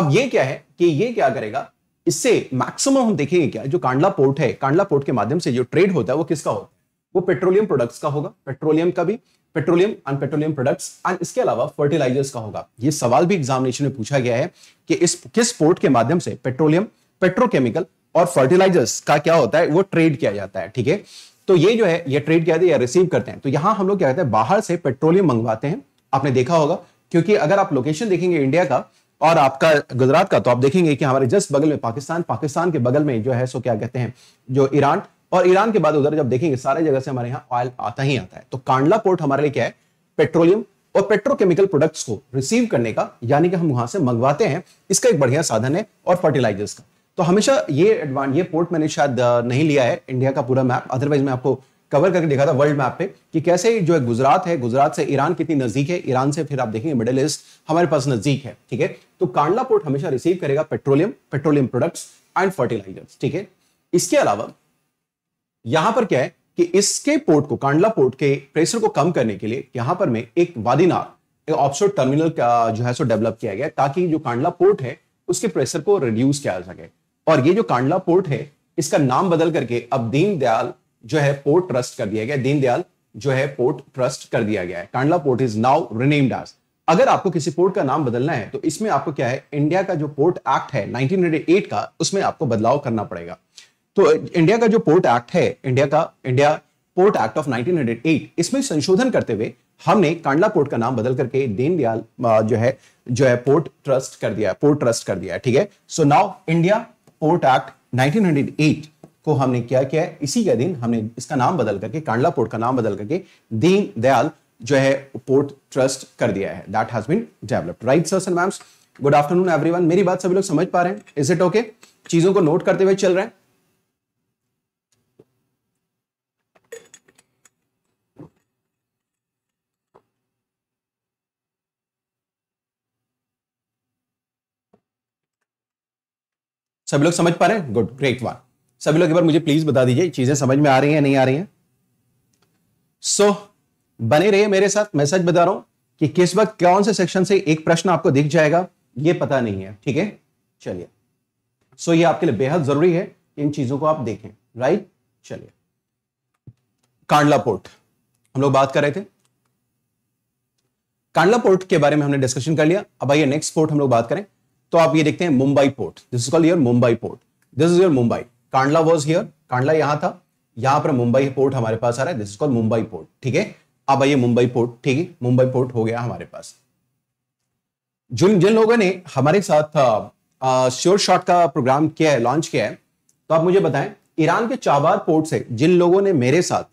अब ये क्या है कि ये क्या करेगा इससे मैक्सिमम हम देखेंगे क्या जो कांडला पोर्ट है कांडला पोर्ट के माध्यम से जो ट्रेड होता है वो किसका होता है वो पेट्रोलियम प्रोडक्ट्स का होगा पेट्रोलियम का भी petroleum and petroleum products and इसके अलावा फर्टिलाइजर्स का होगा ये सवाल भी एग्जामिनेशन में पूछा गया है कि इस किस पोर्ट के माध्यम से पेट्रोलियम पेट्रोकेमिकल और फर्टिलाइजर्स का क्या होता है वो ट्रेड किया जाता है ठीक है तो ये जो है ये ट्रेड किया जाता है या रिसीव करते हैं तो यहाँ हम लोग क्या कहते हैं बाहर से पेट्रोलियम मंगवाते हैं आपने देखा होगा क्योंकि अगर आप लोकेशन देखेंगे इंडिया का और आपका गुजरात का तो आप देखेंगे कि हमारे जस्ट बगल में पाकिस्तान पाकिस्तान के बगल में जो है सो क्या कहते हैं जो ईरान और ईरान के बाद उधर जब देखेंगे सारे जगह से हमारे यहाँ ऑयल आता ही आता है तो कांडला पोर्ट हमारे लिए क्या है पेट्रोलियम और पेट्रोकेमिकल प्रोडक्ट्स को रिसीव करने का यानी कि हम वहां से मंगवाते हैं इसका एक बढ़िया साधन है और फर्टिलाइजर्स का तो हमेशा ये एडवांट ये पोर्ट मैंने शायद नहीं लिया है इंडिया का पूरा मैप अदरवाइज मैं आपको कवर करके देखा था वर्ल्ड मैप पे कि कैसे जो है गुजरात है गुजरात से ईरान कितनी नजदीक है ईरान से फिर आप देखेंगे मिडिल ईस्ट हमारे पास नजदीक है ठीक है तो कांडला पोर्ट हमेशा रिसीव करेगा petroleum petroleum products and fertilisers ठीक है इसके अलावा यहां पर क्या है कि इसके पोर्ट को कांडला पोर्ट के प्रेशर को कम करने के लिए यहां पर मैं एक वादीनार एक ऑप्शोर टर्मिनल का जो है सो डेवलप किया गया ताकि जो कांडला पोर्ट है उसके प्रेशर को रिड्यूस किया जा सके और ये जो कांडला पोर्ट है इसका नाम बदल करके अब दीनदयाल जो है पोर्ट ट्रस्ट कर दिया गया दीनदयाल जो है पोर्ट ट्रस्ट कर दिया गया है Kandla port is now renamed as अगर आपको किसी पोर्ट का नाम बदलना है तो इसमें आपको क्या है इंडिया का जो पोर्ट एक्ट है 1908 का उसमें आपको बदलाव करना पड़ेगा तो इंडिया का जो पोर्ट एक्ट है इंडिया का इंडिया पोर्ट एक्ट ऑफ 1908 इसमें संशोधन करते हुए हमने कांडला पोर्ट का नाम बदल करके दीनदयाल जो है जो है पोर्ट ट्रस्ट कर दिया पोर्ट ट्रस्ट कर दिया ठीक है so now India port act 1908 को हमने क्या किया है इसी के दिन हमने इसका नाम बदल करके कांडला पोर्ट का नाम बदल करके दीन दयाल जो है पोर्ट ट्रस्ट कर दिया है that has been developed right sir and ma'ams good afternoon everyone मेरी बात सभी लोग समझ पा रहे हैं इज इट ओके चीजों को नोट करते हुए चल रहे हैं सभी लोग समझ पा रहे हैं गुड ग्रेट वन सभी लोग एक बार मुझे प्लीज बता दीजिए चीजें समझ में आ रही हैं नहीं आ रही हैं सो so, बने रहिए मेरे साथ मैं सच बता रहा हूं कि किस वक्त कौन से सेक्शन से एक प्रश्न आपको दिख जाएगा ये पता नहीं है ठीक है चलिए सो so, ये आपके लिए बेहद जरूरी है इन चीजों को आप देखें राइट चलिए कांडला पोर्ट हम लोग बात कर रहे थे कांडला पोर्ट के बारे में हमने डिस्कशन कर लिया अब आइए नेक्स्ट पोर्ट हम लोग बात करें तो आप ये देखते हैं Mumbai port this is call your Mumbai port this is your Mumbai Kandla was here Kandla यहां था यहां पर मुंबई पोर्ट हमारे पास आ रहा है this is call Mumbai port ठीक है अब आइए मुंबई पोर्ट ठीक है मुंबई पोर्ट हो गया हमारे पास जिन जिन लोगों ने हमारे साथ श्योर शॉट का प्रोग्राम किया है लॉन्च किया है तो आप मुझे बताएं ईरान के चाबार पोर्ट से जिन लोगों ने मेरे साथ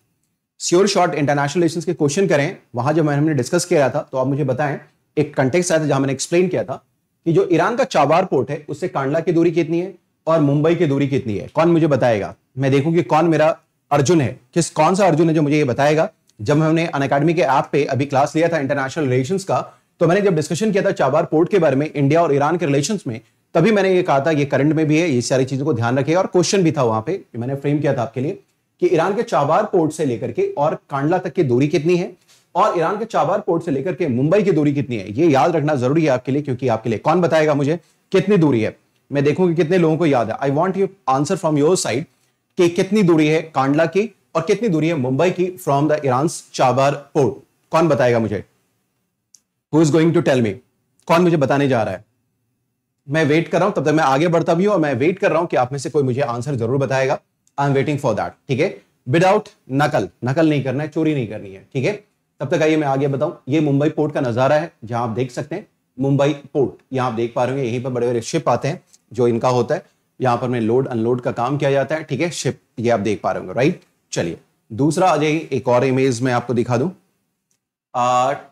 श्योर शॉट इंटरनेशनल रिलेशन के क्वेश्चन करें वहां जब हमने डिस्कस किया था तो आप मुझे बताएं एक कंटेक्स आया था जहां मैंने एक्सप्लेन किया था कि जो ईरान का चाबार पोर्ट है उससे कांडला की दूरी कितनी है और मुंबई की दूरी कितनी है कौन मुझे बताएगा मैं देखूं कि कौन मेरा अर्जुन है किस कौन सा अर्जुन है जो मुझे ये बताएगा जब हमने अन अकेडमी के ऐप पे अभी क्लास लिया था इंटरनेशनल रिलेशन का तो मैंने जब डिस्कशन किया था चाबार पोर्ट के बारे में इंडिया और ईरान के रिलेशन में तभी मैंने ये कहा था ये करंट में भी है ये सारी चीजों को ध्यान रखिएगा और क्वेश्चन भी था वहां पर मैंने फ्रेम किया था आपके लिए कि ईरान के चाबार पोर्ट से लेकर के और कांडला तक की दूरी कितनी है और ईरान के चाबार पोर्ट से लेकर के मुंबई की दूरी कितनी है ये याद रखना जरूरी है आपके लिए क्योंकि आपके लिए कौन बताएगा मुझे कितनी दूरी है मैं देखूं कि कितने लोगों को याद है I want you answer from your side कि कितनी दूरी है कांडला की और कितनी दूरी है मुंबई की from the Iran Chabahar port कौन बताएगा मुझे who is going to tell me कौन मुझे बताने जा रहा है मैं वेट कर रहा हूं तब तक मैं आगे बढ़ता भी हूं और मैं वेट कर रहा हूं कि आप में से कोई मुझे आंसर जरूर बताएगा I am waiting for that ठीक है विदाउट नकल नकल नहीं करना है चोरी नहीं करनी है ठीक है तब तक आइए मैं आगे बताऊं ये मुंबई पोर्ट का नज़ारा है जहां आप देख सकते हैं मुंबई पोर्ट यहाँ आप देख पा रहे हो यहीं पर बड़े बड़े शिप आते हैं जो इनका होता है यहाँ पर मैं लोड अनलोड का काम किया जाता है ठीक है शिप ये आप देख पा रहे होंगे राइट चलिए दूसरा आ जाएगी एक और इमेज मैं आपको दिखा दू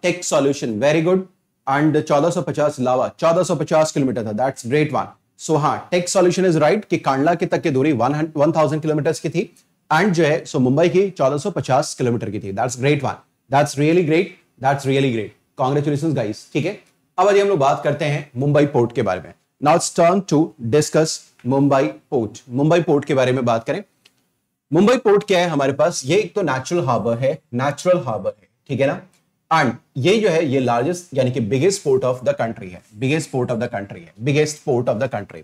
tech solution very good and 1450 लावा 1450 किलोमीटर था दैट्स ग्रेट वन सो हाँ टेक सॉल्यूशन इज राइट कि कांडला के तक की दूरी 1000 किलोमीटर की थी एंड जो है सो so मुंबई की 1450 किलोमीटर की थी that's great one that's really great that's really great congratulation guys ठीक है अब आज हम लोग बात करते हैं मुंबई पोर्ट के बारे में now it's turn to discuss Mumbai port Mumbai port के बारे में बात करें मुंबई पोर्ट क्या है हमारे पास ये एक तो नेचुरल हार्बर है नेचुरल हार्बर है ठीक है ना एंड ये जो है ये लार्जेस्ट यानी कि biggest port of the country है biggest port of the country है biggest port of the country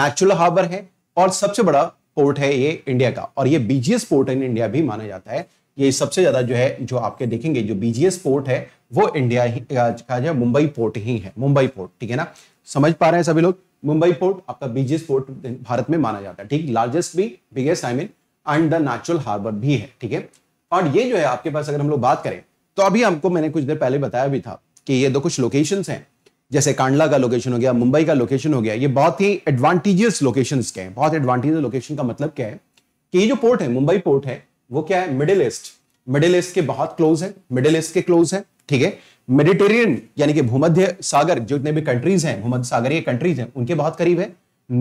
natural harbour है और सबसे बड़ा पोर्ट है ये इंडिया का और ये बीजीएस पोर्ट इन इंडिया भी माना जाता है ये सबसे ज़्यादा जो है जो आपके देखेंगे जो बीजीएस पोर्ट है वो इंडिया ही का जो मुंबई पोर्ट ही है मुंबई पोर्ट ठीक है ना समझ पा रहे हैं सभी लोग मुंबई पोर्ट आपका बीजीएस पोर्ट भारत में माना जाता है ठीक लार्जेस्ट भी biggest I mean and the natural harbour भी है ठीक है और ये जो है आपके पास अगर हम लोग बात करें तो अभी हमको मैंने कुछ देर पहले बताया भी था कि ये दो कुछ लोकेशन है जैसे कांडला का लोकेशन हो गया मुंबई का लोकेशन हो गया ये बहुत ही एडवांटेजियस लोकेशन के हैं बहुत एडवांटेजियस लोकेशन का मतलब क्या है कि ये जो पोर्ट है मुंबई पोर्ट है वो क्या है मिडिल ईस्ट मिडिल ईस्ट के बहुत क्लोज है मिडिल ईस्ट के क्लोज है ठीक है मेडिटेरियन यानी कि भूमध्य सागर जितने भी कंट्रीज हैं भूमध्य सागरीय कंट्रीज हैं उनके बहुत करीब है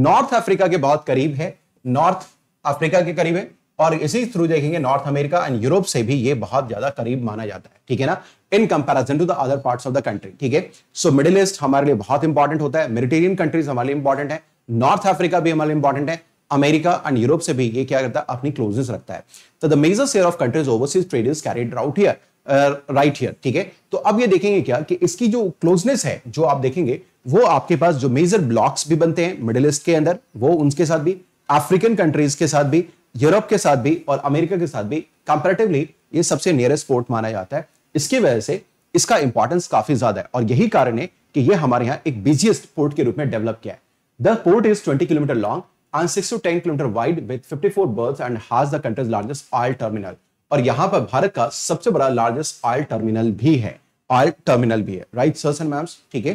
नॉर्थ अफ्रीका के बहुत करीब है नॉर्थ अफ्रीका के करीब है और इसी थ्रू देखेंगे नॉर्थ अमेरिका एंड यूरोप से भी ये बहुत ज्यादा करीब माना जाता है ठीक है ना in comparison to the other parts of the country ठीक है सो मिडिल ईस्ट हमारे लिए बहुत इंपॉर्टेंट होता है मेडिटेरियन कंट्रीज हमारे लिए इंपॉर्टेंट है नॉर्थ अफ्रीका भी हमारे लिए इंपॉर्टेंट है अमेरिका एंड यूरोप से भी ये क्या करता है अपनी क्लोजनेस रखता है तो the major share of country's overseas trade is carried out here right here ठीक है तो अब ये देखेंगे क्या कि इसकी जो क्लोजनेस है जो आप देखेंगे वो आपके पास जो मेजर ब्लॉक्स भी बनते हैं मिडिल ईस्ट के अंदर वो उनके साथ भी अफ्रीकन कंट्रीज के साथ भी यूरोप के साथ भी और अमेरिका के साथ भी कंपेरेटिवली ये सबसे नियरेस्ट पोर्ट माना जाता है इसकी वजह से इसका इंपॉर्टेंस काफी ज्यादा है और यही कारण है कि ये हमारे यहाँ एक बिजिएस्ट पोर्ट के रूप में डेवलप किया है the port is 20 kilometre long and 6 to 10 kilometre wide with 54 berth and has the country's largest oil terminal और यहाँ पर भारत का सबसे बड़ा लार्जेस्ट ऑयल टर्मिनल भी है ऑयल टर्मिनल भी है राइट सर्स एंड मैम्स ठीक है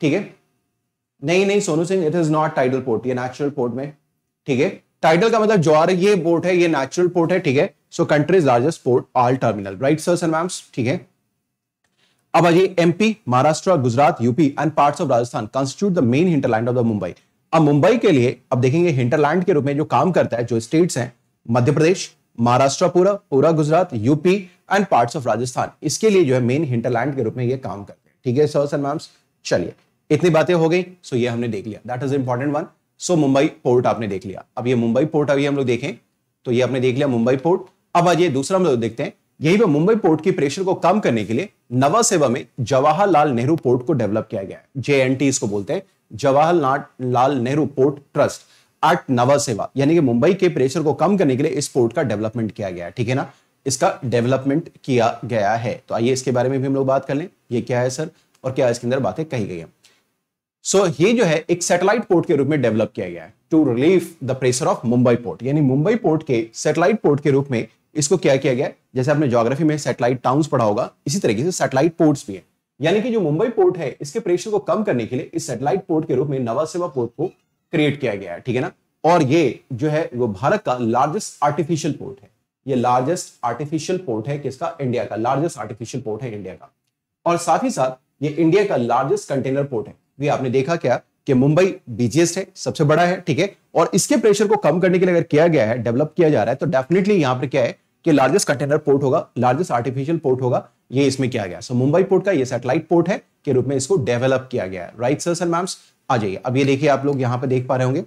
ठीक है नहीं नहीं Sonu Singh it is not tidal port ये नेचुरल पोर्ट में ठीक है टाइडल का मतलब ज्वार ये पोर्ट है ये नेचुरल पोर्ट है ठीक है so country's largest port all terminal right sirs and ma'ams ठीक है अब आइए MP Maharashtra Gujarat UP and parts of Rajasthan constitute the main hinterland of the Mumbai अब मुंबई के लिए अब देखेंगे हिंटरलैंड के रूप में जो काम करता है जो स्टेट्स हैं मध्य प्रदेश महाराष्ट्र पूरा पूरा Gujarat UP and parts of Rajasthan इसके लिए जो है मेन हिंटरलैंड के रूप में ये काम करते हैं ठीक है सर सर मैम्स चलिए इतनी बातें हो गई सो ये हमने देख लिया that is important one so Mumbai port आपने देख लिया अब ये मुंबई पोर्ट अभी हम लोग देखें तो ये आपने देख लिया मुंबई पोर्ट अब आज ये दूसरा हम लोग देखते हैं यही पर मुंबई पोर्ट की प्रेशर को कम करने के लिए नवा सेवा में जवाहरलाल नेहरू पोर्ट को डेवलप किया गया है जे इसको बोलते हैं जवाहरलाल लाल नेहरू पोर्ट ट्रस्ट आठ नवा सेवा यानी कि मुंबई के प्रेशर को कम करने के लिए इस पोर्ट का डेवलपमेंट किया गया ठीक है ना इसका डेवलपमेंट किया गया है तो आइए इसके बारे में भी हम लोग बात कर लें ये क्या है सर और क्या इसके अंदर बातें कही गई है सो so, ये जो है एक सैटेलाइट पोर्ट के रूप में डेवलप किया गया है to relieve the pressure of Mumbai port यानी मुंबई पोर्ट के सैटेलाइट पोर्ट के रूप में इसको क्या किया गया जैसे आपने ज्योग्राफी में सैटेलाइट टाउन पढ़ा होगा इसी तरीके से सैटेलाइट पोर्ट्स भी है यानी कि जो मुंबई पोर्ट है इसके प्रेशर को कम करने के लिए इस सेटेलाइट पोर्ट के रूप में नवा सेवा पोर्ट को क्रिएट किया गया है ठीक है ना और ये जो है वो भारत का लार्जेस्ट आर्टिफिशियल पोर्ट है ये लार्जेस्ट आर्टिफिशियल पोर्ट है किसका इंडिया का लार्जेस्ट आर्टिफिशियल पोर्ट है इंडिया का और साथ ही साथ ये इंडिया का लार्जेस्ट कंटेनर पोर्ट है ये आपने देखा क्या कि मुंबई बिजिएस्ट है सबसे बड़ा है ठीक है और इसके प्रेशर को कम करने के लिए अगर किया गया है डेवलप किया जा रहा है तो डेफिनेटली यहाँ पर क्या है कि लार्जेस्ट कंटेनर पोर्ट होगा लार्जेस्ट आर्टिफिशियल पोर्ट होगा ये इसमें किया गया सो so, मुंबई पोर्ट का ये सैटेलाइट पोर्ट है के रूप में इसको डेवलप किया गया है राइट सर सर मैम्स आ जाइए अब ये देखिए आप लोग यहाँ पे देख पा रहे होंगे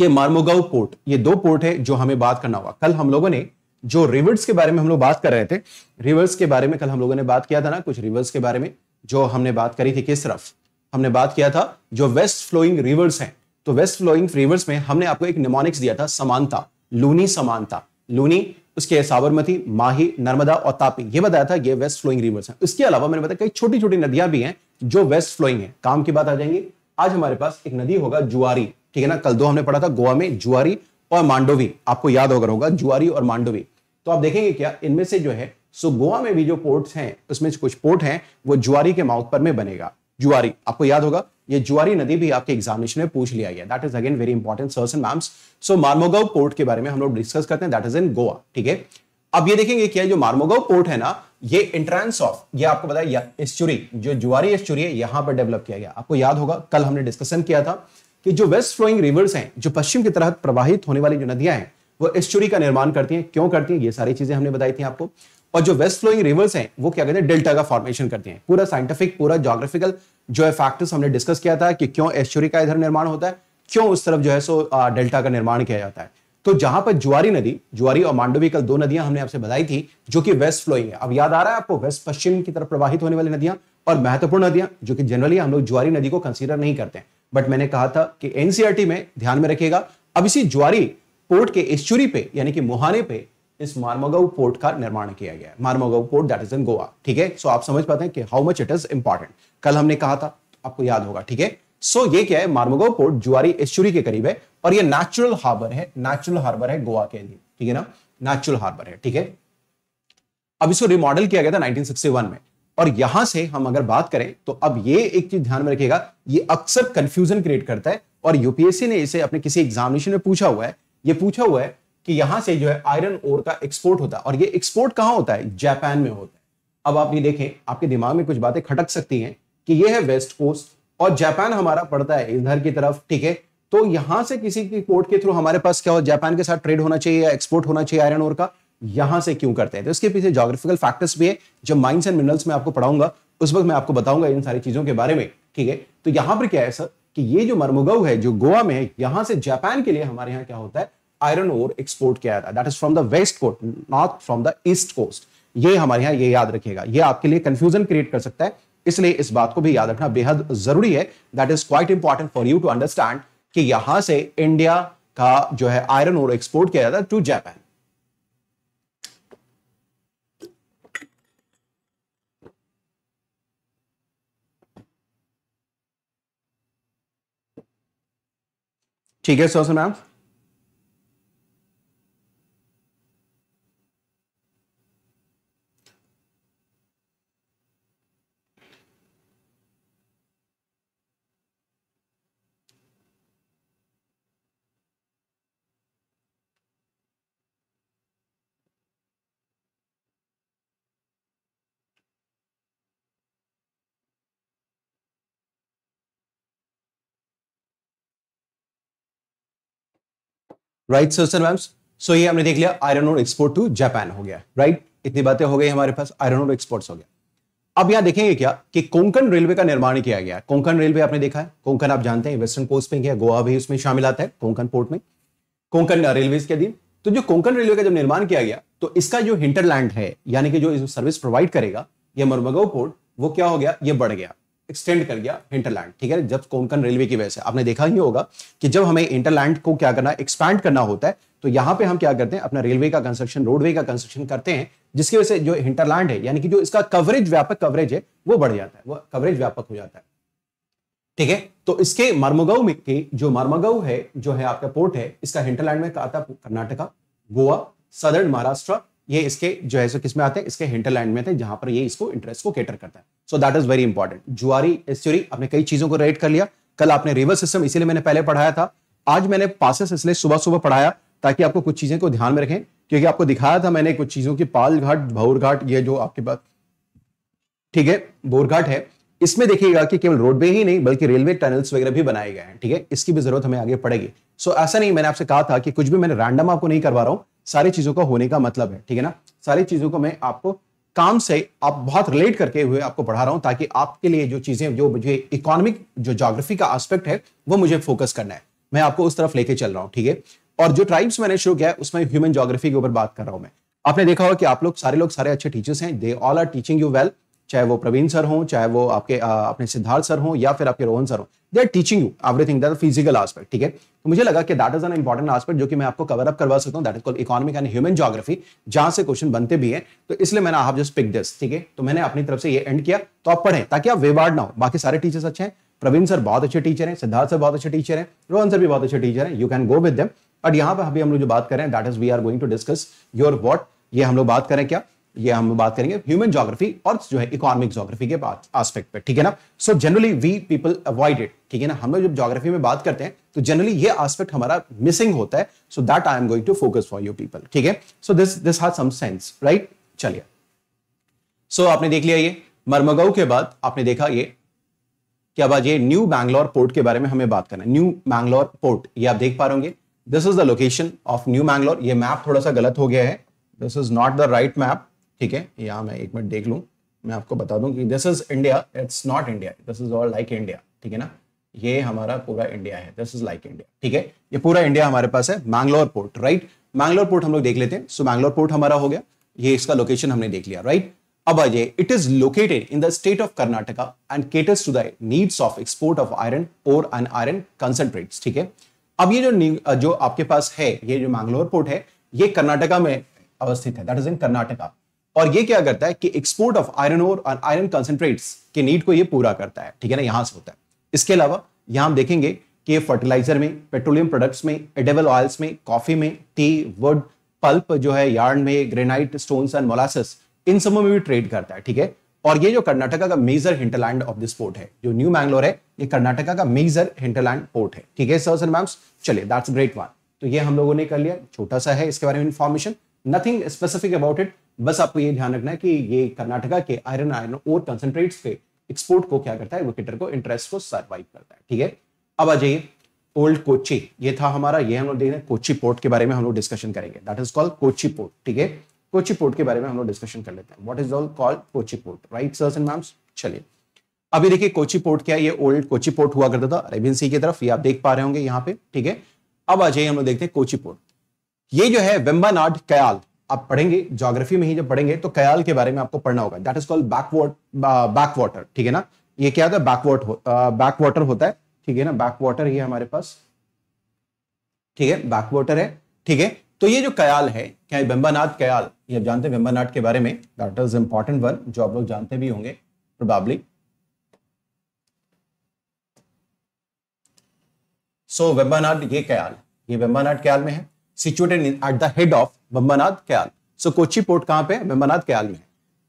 ये मार्मोगाव पोर्ट ये दो पोर्ट है जो हमें बात करना होगा कल हम लोगों ने जो रिवर्स के बारे में हम लोग बात कर रहे थे रिवर्स के बारे में कल हम लोगों ने बात किया था ना कुछ रिवर्स के बारे में जो हमने बात करी थी किस तरफ हमने बात किया था जो वेस्ट फ्लोइंग रिवर्स हैं तो वेस्ट फ्लोइंग रिवर्स में हमने आपको एक निमोनिक्स दिया था समानता लूनी समानता लूनी उसके साबरमती माही नर्मदा और तापी ये बताया था ये वेस्ट फ्लोइंग रिवर्स हैं इसके अलावा मैंने बताया कई छोटी छोटी नदियां भी हैं जो वेस्ट फ्लोइंग है काम की बात आ जाएंगी आज हमारे पास एक नदी होगा जुआरी ठीक है ना कल दो हमने पढ़ा था गोवा में जुआरी और मांडोवी आपको याद होगा होगा जुआरी और मांडोवी तो आप देखेंगे क्या इनमें से जो है सो गोवा में भी जो पोर्ट्स हैं उसमें कुछ पोर्ट हैं वो जुआरी के माउथ पर में बनेगा जुआरी आपको याद होगा ये जुआरी नदी भी आपके एग्जामिनेशन में पूछ लिया गया that is again very important sirs and ma'ams so Mormugao port के बारे में हम लोग डिस्कस करते हैं दैट इज इन गोवा ठीक है अब ये देखेंगे क्या जो मार्मोगाव पोर्ट है ना ये एंट्रेंस ऑफ ये आपको बताया जो जुआरी एस्चुरी है यहां पर डेवलप किया गया आपको याद होगा कल हमने डिस्कशन किया था कि जो वेस्ट फ्लोइंग रिवर्स हैं जो पश्चिम की तरह प्रवाहित होने वाली जो नदियां हैं वो एस्चुरी का निर्माण करती हैं क्यों करती हैं ये सारी चीजें हमने बताई थी आपको और जो वेस्ट फ्लोइंग रिवर्स हैं वो क्या कहते हैं डेल्टा का फॉर्मेशन करते हैं पूरा साइंटिफिक पूरा जोग्राफिकल जो है फैक्टर्स हमने डिस्कस किया था कि क्यों एश्चुरी का इधर निर्माण होता है क्यों उस तरफ जो है सो डेल्टा का निर्माण किया जाता है तो जहां पर ज्वारी नदी ज्वारी और मांडवी कल दो नदियां हमने आपसे बताई थी जो कि वेस्ट फ्लोइंग है अब याद आ रहा है आपको वेस्ट पश्चिम की तरफ प्रवाहित होने वाली नदियां और महत्वपूर्ण नदियां जो कि जनरली हम लोग ज्वारी नदी को कंसीडर नहीं करते हैं बट मैंने कहा था कि एनसीआरटी e में ध्यान में रखिएगा अब इसी ज्वारी पोर्ट के एश्चुरी पे यानी कि मोहाने पे इस मार्मोगाव पोर्ट का निर्माण किया गया है port that is in Goa ठीक है सो आप समझ पाते हैं कि how much it is important कल हमने कहा था आपको याद होगा ठीक है सो ये क्या है मार्मोगाव पोर्ट जुआरी एश्चुरी के करीब है और ये नेचुरल हार्बर है नेचुरल हार्बर है गोवा के लिए ठीक है ना नेचुरल हार्बर है ठीक है अब इसको रिमॉडल किया गया था 1961 में और यहां से हम अगर बात करें तो अब ये एक चीज ध्यान में रखिएगा ये अक्सर कंफ्यूजन क्रिएट करता है और यूपीएससी ने इसे अपने किसी एग्जामिनेशन में पूछा हुआ है ये पूछा हुआ है कि यहां से जो है आयरन ओर का एक्सपोर्ट होता है और ये एक्सपोर्ट कहां होता है जापान में होता है अब आप ये देखें आपके दिमाग में कुछ बातें खटक सकती हैं कि ये है वेस्ट कोस्ट और जापान हमारा पड़ता है इधर की तरफ ठीक है तो यहां से किसी की पोर्ट के थ्रू हमारे पास क्या हो जापान के साथ ट्रेड होना चाहिए या एक्सपोर्ट होना चाहिए आयरन ओर का यहां से क्यों करते हैं तो इसके पीछे जोग्राफिकल फैक्टर्स भी है जब माइंस एंड मिनरल्स में आपको पढ़ाऊंगा उस वक्त मैं आपको बताऊंगा इन सारी चीजों के बारे में ठीक है तो यहां पर क्या है सर कि ये जो मरमुगव है जो गोवा में है यहां से जापान के लिए हमारे यहाँ क्या होता है आयरन ओर एक्सपोर्ट किया जाता है that is from the west coast not from the east coast ये हमारे यहाँ ये याद रखिएगा ये आपके लिए कंफ्यूजन क्रिएट कर सकता है इसलिए इस बात को भी याद रखना बेहद जरूरी है that is quite important for you to understand कि यहां से इंडिया का जो है आयरन ओर एक्सपोर्ट किया जाता है टू जापान ठीक है sir ma'am right sir sir ma'ams so ये हमने देख लिया आयरन और एक्सपोर्ट टू जापान हो गया राइट right? इतनी बातें हो गई हमारे पास आयरन और एक्सपोर्ट हो गया अब यहां देखेंगे क्या कि कोंकण रेलवे का निर्माण किया गया कोंकण रेलवे आपने देखा है कोंकण आप जानते हैं वेस्टर्न कोस्ट में क्या गोवा भी उसमें शामिल आता है कोंकण पोर्ट में कोंकण रेलवे के अधीन तो जो कोंकण रेलवे का जब निर्माण किया गया तो इसका जो हिंटरलैंड है यानी कि जो सर्विस प्रोवाइड करेगा ये मरमगो पोर्ट वो क्या हो गया ये बढ़ गया एक्सटेंड कर गया हिंटरलैंड ठीक है जब कोंकण रेलवे की वजह से आपने देखा ही होगा कि जब हमें इंटरलैंड को क्या करना एक्सपैंड करना होता है तो यहाँ पे हम क्या करते हैं अपना रेलवे का कंस्ट्रक्शन रोडवे का कंस्ट्रक्शन करते हैं जिसकी वजह से जो इंटरलैंड है यानी कि जो इसका कवरेज व्यापक कवरेज है वो बढ़ जाता है वो कवरेज व्यापक हो जाता है ठीक है तो इसके मार्मोगाव में के जो मार्मागाव है जो है आपका पोर्ट है इसका हिंटरलैंड में आता कर्नाटका गोवा सदर्न महाराष्ट्र ये इसके जो है सो किसमें आते हैं इसके हिंटरलैंड में थे जहां पर ये इसको इंटरेस्ट को कैटर करता है so that is very important Zuari estuary आपने कई चीजों को रेट कर लिया कल आपने रिवर सिस्टम इसीलिए मैंने पहले पढ़ाया था आज मैंने पासिस इसलिए सुबह सुबह पढ़ाया ताकि आपको कुछ चीजें को ध्यान में रखें क्योंकि आपको दिखाया था मैंने कुछ चीजों की पाल घाट भौर घाट ये जो आपके पास ठीक है बोरघाट है इसमें देखिएगा कि केवल रोडवे ही नहीं बल्कि रेलवे टनल्स वगैरह भी बनाए गए हैं ठीक है इसकी भी जरूरत हमें आगे पड़ेगी सो ऐसा नहीं मैंने आपसे कहा था कि कुछ भी मैंने रैंडम आपको नहीं करवा रहा हूँ सारी चीजों का होने का मतलब है ठीक है ना सारी चीजों को मैं आपको काम से आप बहुत रिलेट करके हुए आपको पढ़ा रहा हूं ताकि आपके लिए जो चीजें जो मुझे इकोनॉमिक जो जोग्राफी का एस्पेक्ट है वो मुझे फोकस करना है मैं आपको उस तरफ लेके चल रहा हूँ ठीक है और जो ट्राइब्स मैंने शुरू किया है उसमें ह्यूमन जोग्राफी के ऊपर बात कर रहा हूं मैं आपने देखा होगा कि आप लोग सारे लोग सारे अच्छे टीचर्स हैं they all are teaching you well चाहे वो प्रवीण सर हों चाहे वो आपके आ, अपने सिद्धार्थ सर हों या फिर आपके रोहन सर हों they are teaching you everything that physical aspect ठीक है तो मुझे लगा कि that is an important aspect जो कि मैं आपको कवर अप करवा सकता हूँ that is call economic and human geography जहां से क्वेश्चन बनते भी है तो इसलिए मैंने आप जस्ट पिक दिस ठीक है तो मैंने अपनी तरफ से ये एंड किया तो आप पढ़ें ताकि आप वेवार्ड ना हो बाकी सारे टीचर्स अच्छे हैं प्रवीण सर बहुत अच्छे टीचर हैं सिद्धार्थ सर बहुत अच्छे टीचर हैं रोहन सर भी बहुत अच्छे टीचर हैं you can go with them but यहाँ पर अभी हम लोग जो बात करें that is we are going to discuss your what ये हम लोग बात करें क्या ये हम बात करेंगे ह्यूमन जोग्राफी और जो है इकोनॉमिक जोग्राफी के आस्पेक्ट पे ठीक है ना so generally we people avoid it ठीक है ना हम लोग जब जोग्राफी में बात करते हैं तो जनरली ये आस्पेक्ट हमारा मिसिंग होता है so that I am going to focus for you people ठीक है so this this has some sense right चलिए सो आपने देख लिया ये मरमगाऊ के बाद आपने देखा ये क्या बात ये न्यू बैंगलोर पोर्ट के बारे में हमें बात करना है न्यू मैंगलोर पोर्ट ये आप देख पा रहे this is the location of new Mangalore ये मैप थोड़ा सा गलत हो गया है this is not the right map ठीक है यहाँ मैं एक मिनट देख लूँ मैं आपको बता दूँ कि this is India it's not India this is all like India ठीक है ना ये हमारा पूरा इंडिया है दिस इज लाइक इंडिया ठीक है ये पूरा इंडिया हमारे पास है Mangalore port right Mangalore port हम लोग देख लेते हैं सो मैंगलोर पोर्ट हमारा हो गया ये इसका लोकेशन हमने देख लिया राइट अब Ajay it is located in the state of Karnataka and caters to the needs of export of iron ore and iron concentrate ठीक है अब ये जो जो आपके पास है ये जो मैंगलोर पोर्ट है ये कर्नाटका में अवस्थित है दैट इज इन कर्नाटका और ये क्या करता है कि एक्सपोर्ट ऑफ आयरन ओर और आयरन कंसेंट्रेट्स के नीड को ये पूरा करता है ठीक है ना यहां से होता है इसके अलावा यहां हम देखेंगे कि ये फर्टिलाइजर में पेट्रोलियम प्रोडक्ट्स में एडेबल ऑयल्स में कॉफी में टी वुड पल्प जो है यार्ड में ग्रेनाइट स्टोन एंड मोलासिस इन सबों में भी ट्रेड करता है ठीक है और ये जो कर्नाटका का major hinterland of this port है जो न्यू मैंगलोर है ये कर्नाटका का मेजर हिंटरलैंड पोर्ट है ठीक है सर्स एंड मैम्स चलिए दैट्स ग्रेट वन तो ये हम लोगों ने कर लिया छोटा सा है इसके बारे में information nothing specific about it बस आपको ये ध्यान रखना है कि ये कर्नाटका के आयरन आयरन और कंसेंट्रेट के एक्सपोर्ट को क्या करता है विकेटर को इंटरेस्ट को सर्वाइव करता है ठीक है अब आ जाइए ओल्ड कोची ये था हमारा ये हम लोग देख हैं कोची पोर्ट के बारे में हम लोग डिस्कशन करेंगे that is called Kochi port ठीक है कोची पोर्ट के बारे में हम लोग डिस्कशन कर लेते हैं what is all called Kochi port right sirs and ma'ams चलिए अभी देखिए कोची पोर्ट क्या है ये ओल्ड कोची पोर्ट हुआ करता था अरेबियन सी की तरफ ये आप देख पा रहे होंगे यहाँ पे ठीक है अब आ जाइए हम लोग देखते हैं कोची पोर्ट ये जो है वेम्बानाड कयाल आप पढ़ेंगे जोग्राफी में ही जब पढ़ेंगे तो कयाल के बारे में आपको पढ़ना होगा that is called backward back water ठीक है ना ये क्या होता है बैकवर्ड बैक वाटर होता है ठीक है ना बैक वाटर ही हमारे पास ठीक है बैक वाटर है ठीक है तो ये जो कयाल है क्या बेम्बानाथ कयाल ये आप जानते हैं बेम्बानाथ के बारे में दैट इज इंपॉर्टेंट वन जो आप लोग जानते भी होंगे प्रोबेबली सो so, वेम्बानाट ये कयाल ये वेम्बानाट कयाल में है situated at the head of Vembanad Kayal so Kochi port कहां पे बम्बानाथ कयाल में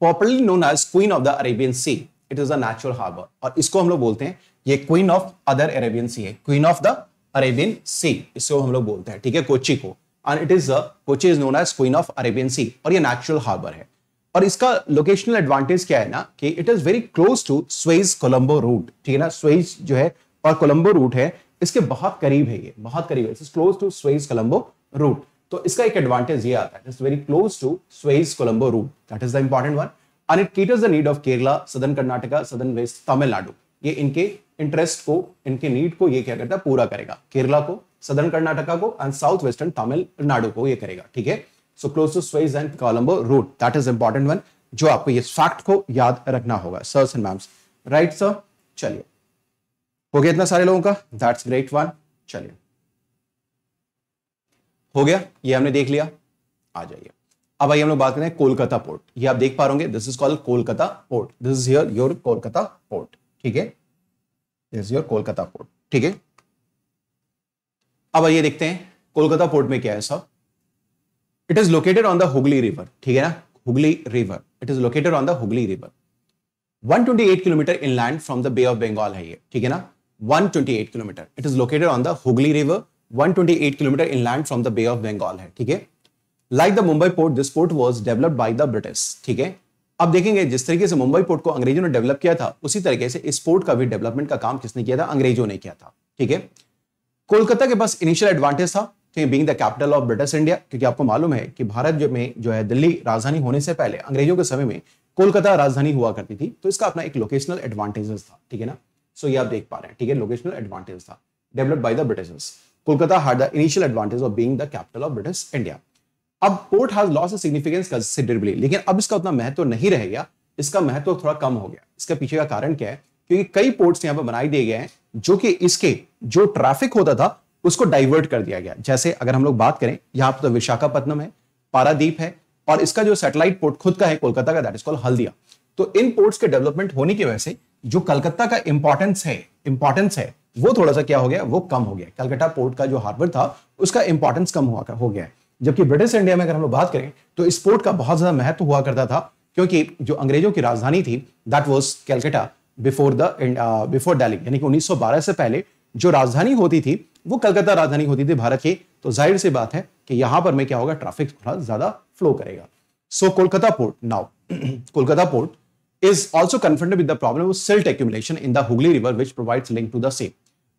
popularly known as queen of the Arabian Sea it is a natural harbour और इसको हम लोग बोलते हैं ये queen of other Arabian Sea है queen of the Arabian Sea इसको हम लोग बोलते हैं ठीक है कोची को and it is Kochi is known as queen of Arabian सी और ये नेचुरल हार्बर है और इसका लोकेशनल एडवांटेज क्या है ना कि it is very close to Suez Colombo route ठीक है ना स्वेज जो है और कोलंबो रूट है इसके बहुत करीब है ये बहुत करीब है it is close to Suez Colombo route तो इसका एक एडवांटेज ये आता है it's very close to Suez Colombo route that is the important one and it caters the need of Kerala southern Karnataka southern west Tamil Nadu ये इनके इंटरेस्ट को इनके नीड को ये क्या करता है पूरा करेगा केरला को सदर्न कर्नाटका को एंड साउथ वेस्टर्न तमिलनाडु को ये करेगा ठीक है so close to Suez and Colombo route that is important one जो आपको ये फैक्ट को याद रखना होगा sir and ma'ams right sir चलिए हो गया इतना सारे लोगों का दैट्स ग्रेट वन चलिए हो गया ये हमने देख लिया आ जाइए अब आइए हम लोग बात करें कोलकाता पोर्ट ये आप देख पा रहे this is called Kolkata port this is your your Kolkata port ठीक है this is your Kolkata port ठीक है अब आइए देखते हैं कोलकाता पोर्ट में क्या है सब it is located on the Hooghly river ठीक है ना Hooghly river it is located on the Hooghly river 128 kilometre inland from the Bay of Bengal है ये ठीक है ना 128 kilometre it is located on the Hooghly river 128 kilometre inland from the Bay of Bengal है ठीक है like the Mumbai port this port was developed by the British ठीक है अब देखेंगे जिस तरीके से मुंबई पोर्ट को अंग्रेजों ने डेवलप किया था उसी तरीके से इस पोर्ट का भी डेवलपमेंट का काम किसने किया था अंग्रेजों ने किया था ठीक है कोलकाता के पास इनिशियल एडवांटेज था being the capital of British India क्योंकि आपको मालूम है कि भारत जो में जो है दिल्ली राजधानी होने से पहले अंग्रेजों के समय में कोलकाता राजधानी हुआ करती थी तो इसका अपना एक लोकेशनल एडवांटेजेस था ठीक है ना सो so, ये आप देख पा रहे हैं ठीक है लोकेशनल एडवांटेज था developed by the Britishers Kolkata hard the initial advantage of being the capital of British India अब port has loss significance considerably लेकिन अब इसका उतना महत्व नहीं रह गया इसका महत्व थोड़ा कम हो गया इसके पीछे का कारण क्या है क्योंकि कई पोर्ट्स यहाँ पर बनाए दिए गए हैं जो कि इसके जो ट्रैफिक होता था उसको डाइवर्ट कर दिया गया जैसे अगर हम लोग बात करें यहाँ पर तो विशाखापट्टनम है पारादीप है और इसका जो सैटेलाइट पोर्ट खुद का है कोलकाता का दैट इज कॉल्ड हल्दिया तो इन पोर्ट्स के डेवलपमेंट होने की वजह से जो कलकत्ता का इंपॉर्टेंस है इंपॉर्टेंस है वो थोड़ा सा क्या हो गया वो कम हो गया कलकत्ता पोर्ट का जो हार्बर था उसका इंपॉर्टेंस कम हुआ हो गया जबकि ब्रिटिश इंडिया में अगर हम लोग बात करें तो इस पोर्ट का बहुत ज्यादा महत्व हुआ करता था क्योंकि जो अंग्रेजों की राजधानी थी that was Calcutta before the before Delhi यानी कि 1912 से पहले जो राजधानी होती थी वो कलकत्ता राजधानी होती थी भारत की तो जाहिर सी बात है कि यहां पर में क्या होगा ट्रैफिक थोड़ा ज्यादा फ्लो करेगा so Kolkata port now Kolkata port is also confronted with the problem in silt accumulation in the Hooghly River, which provides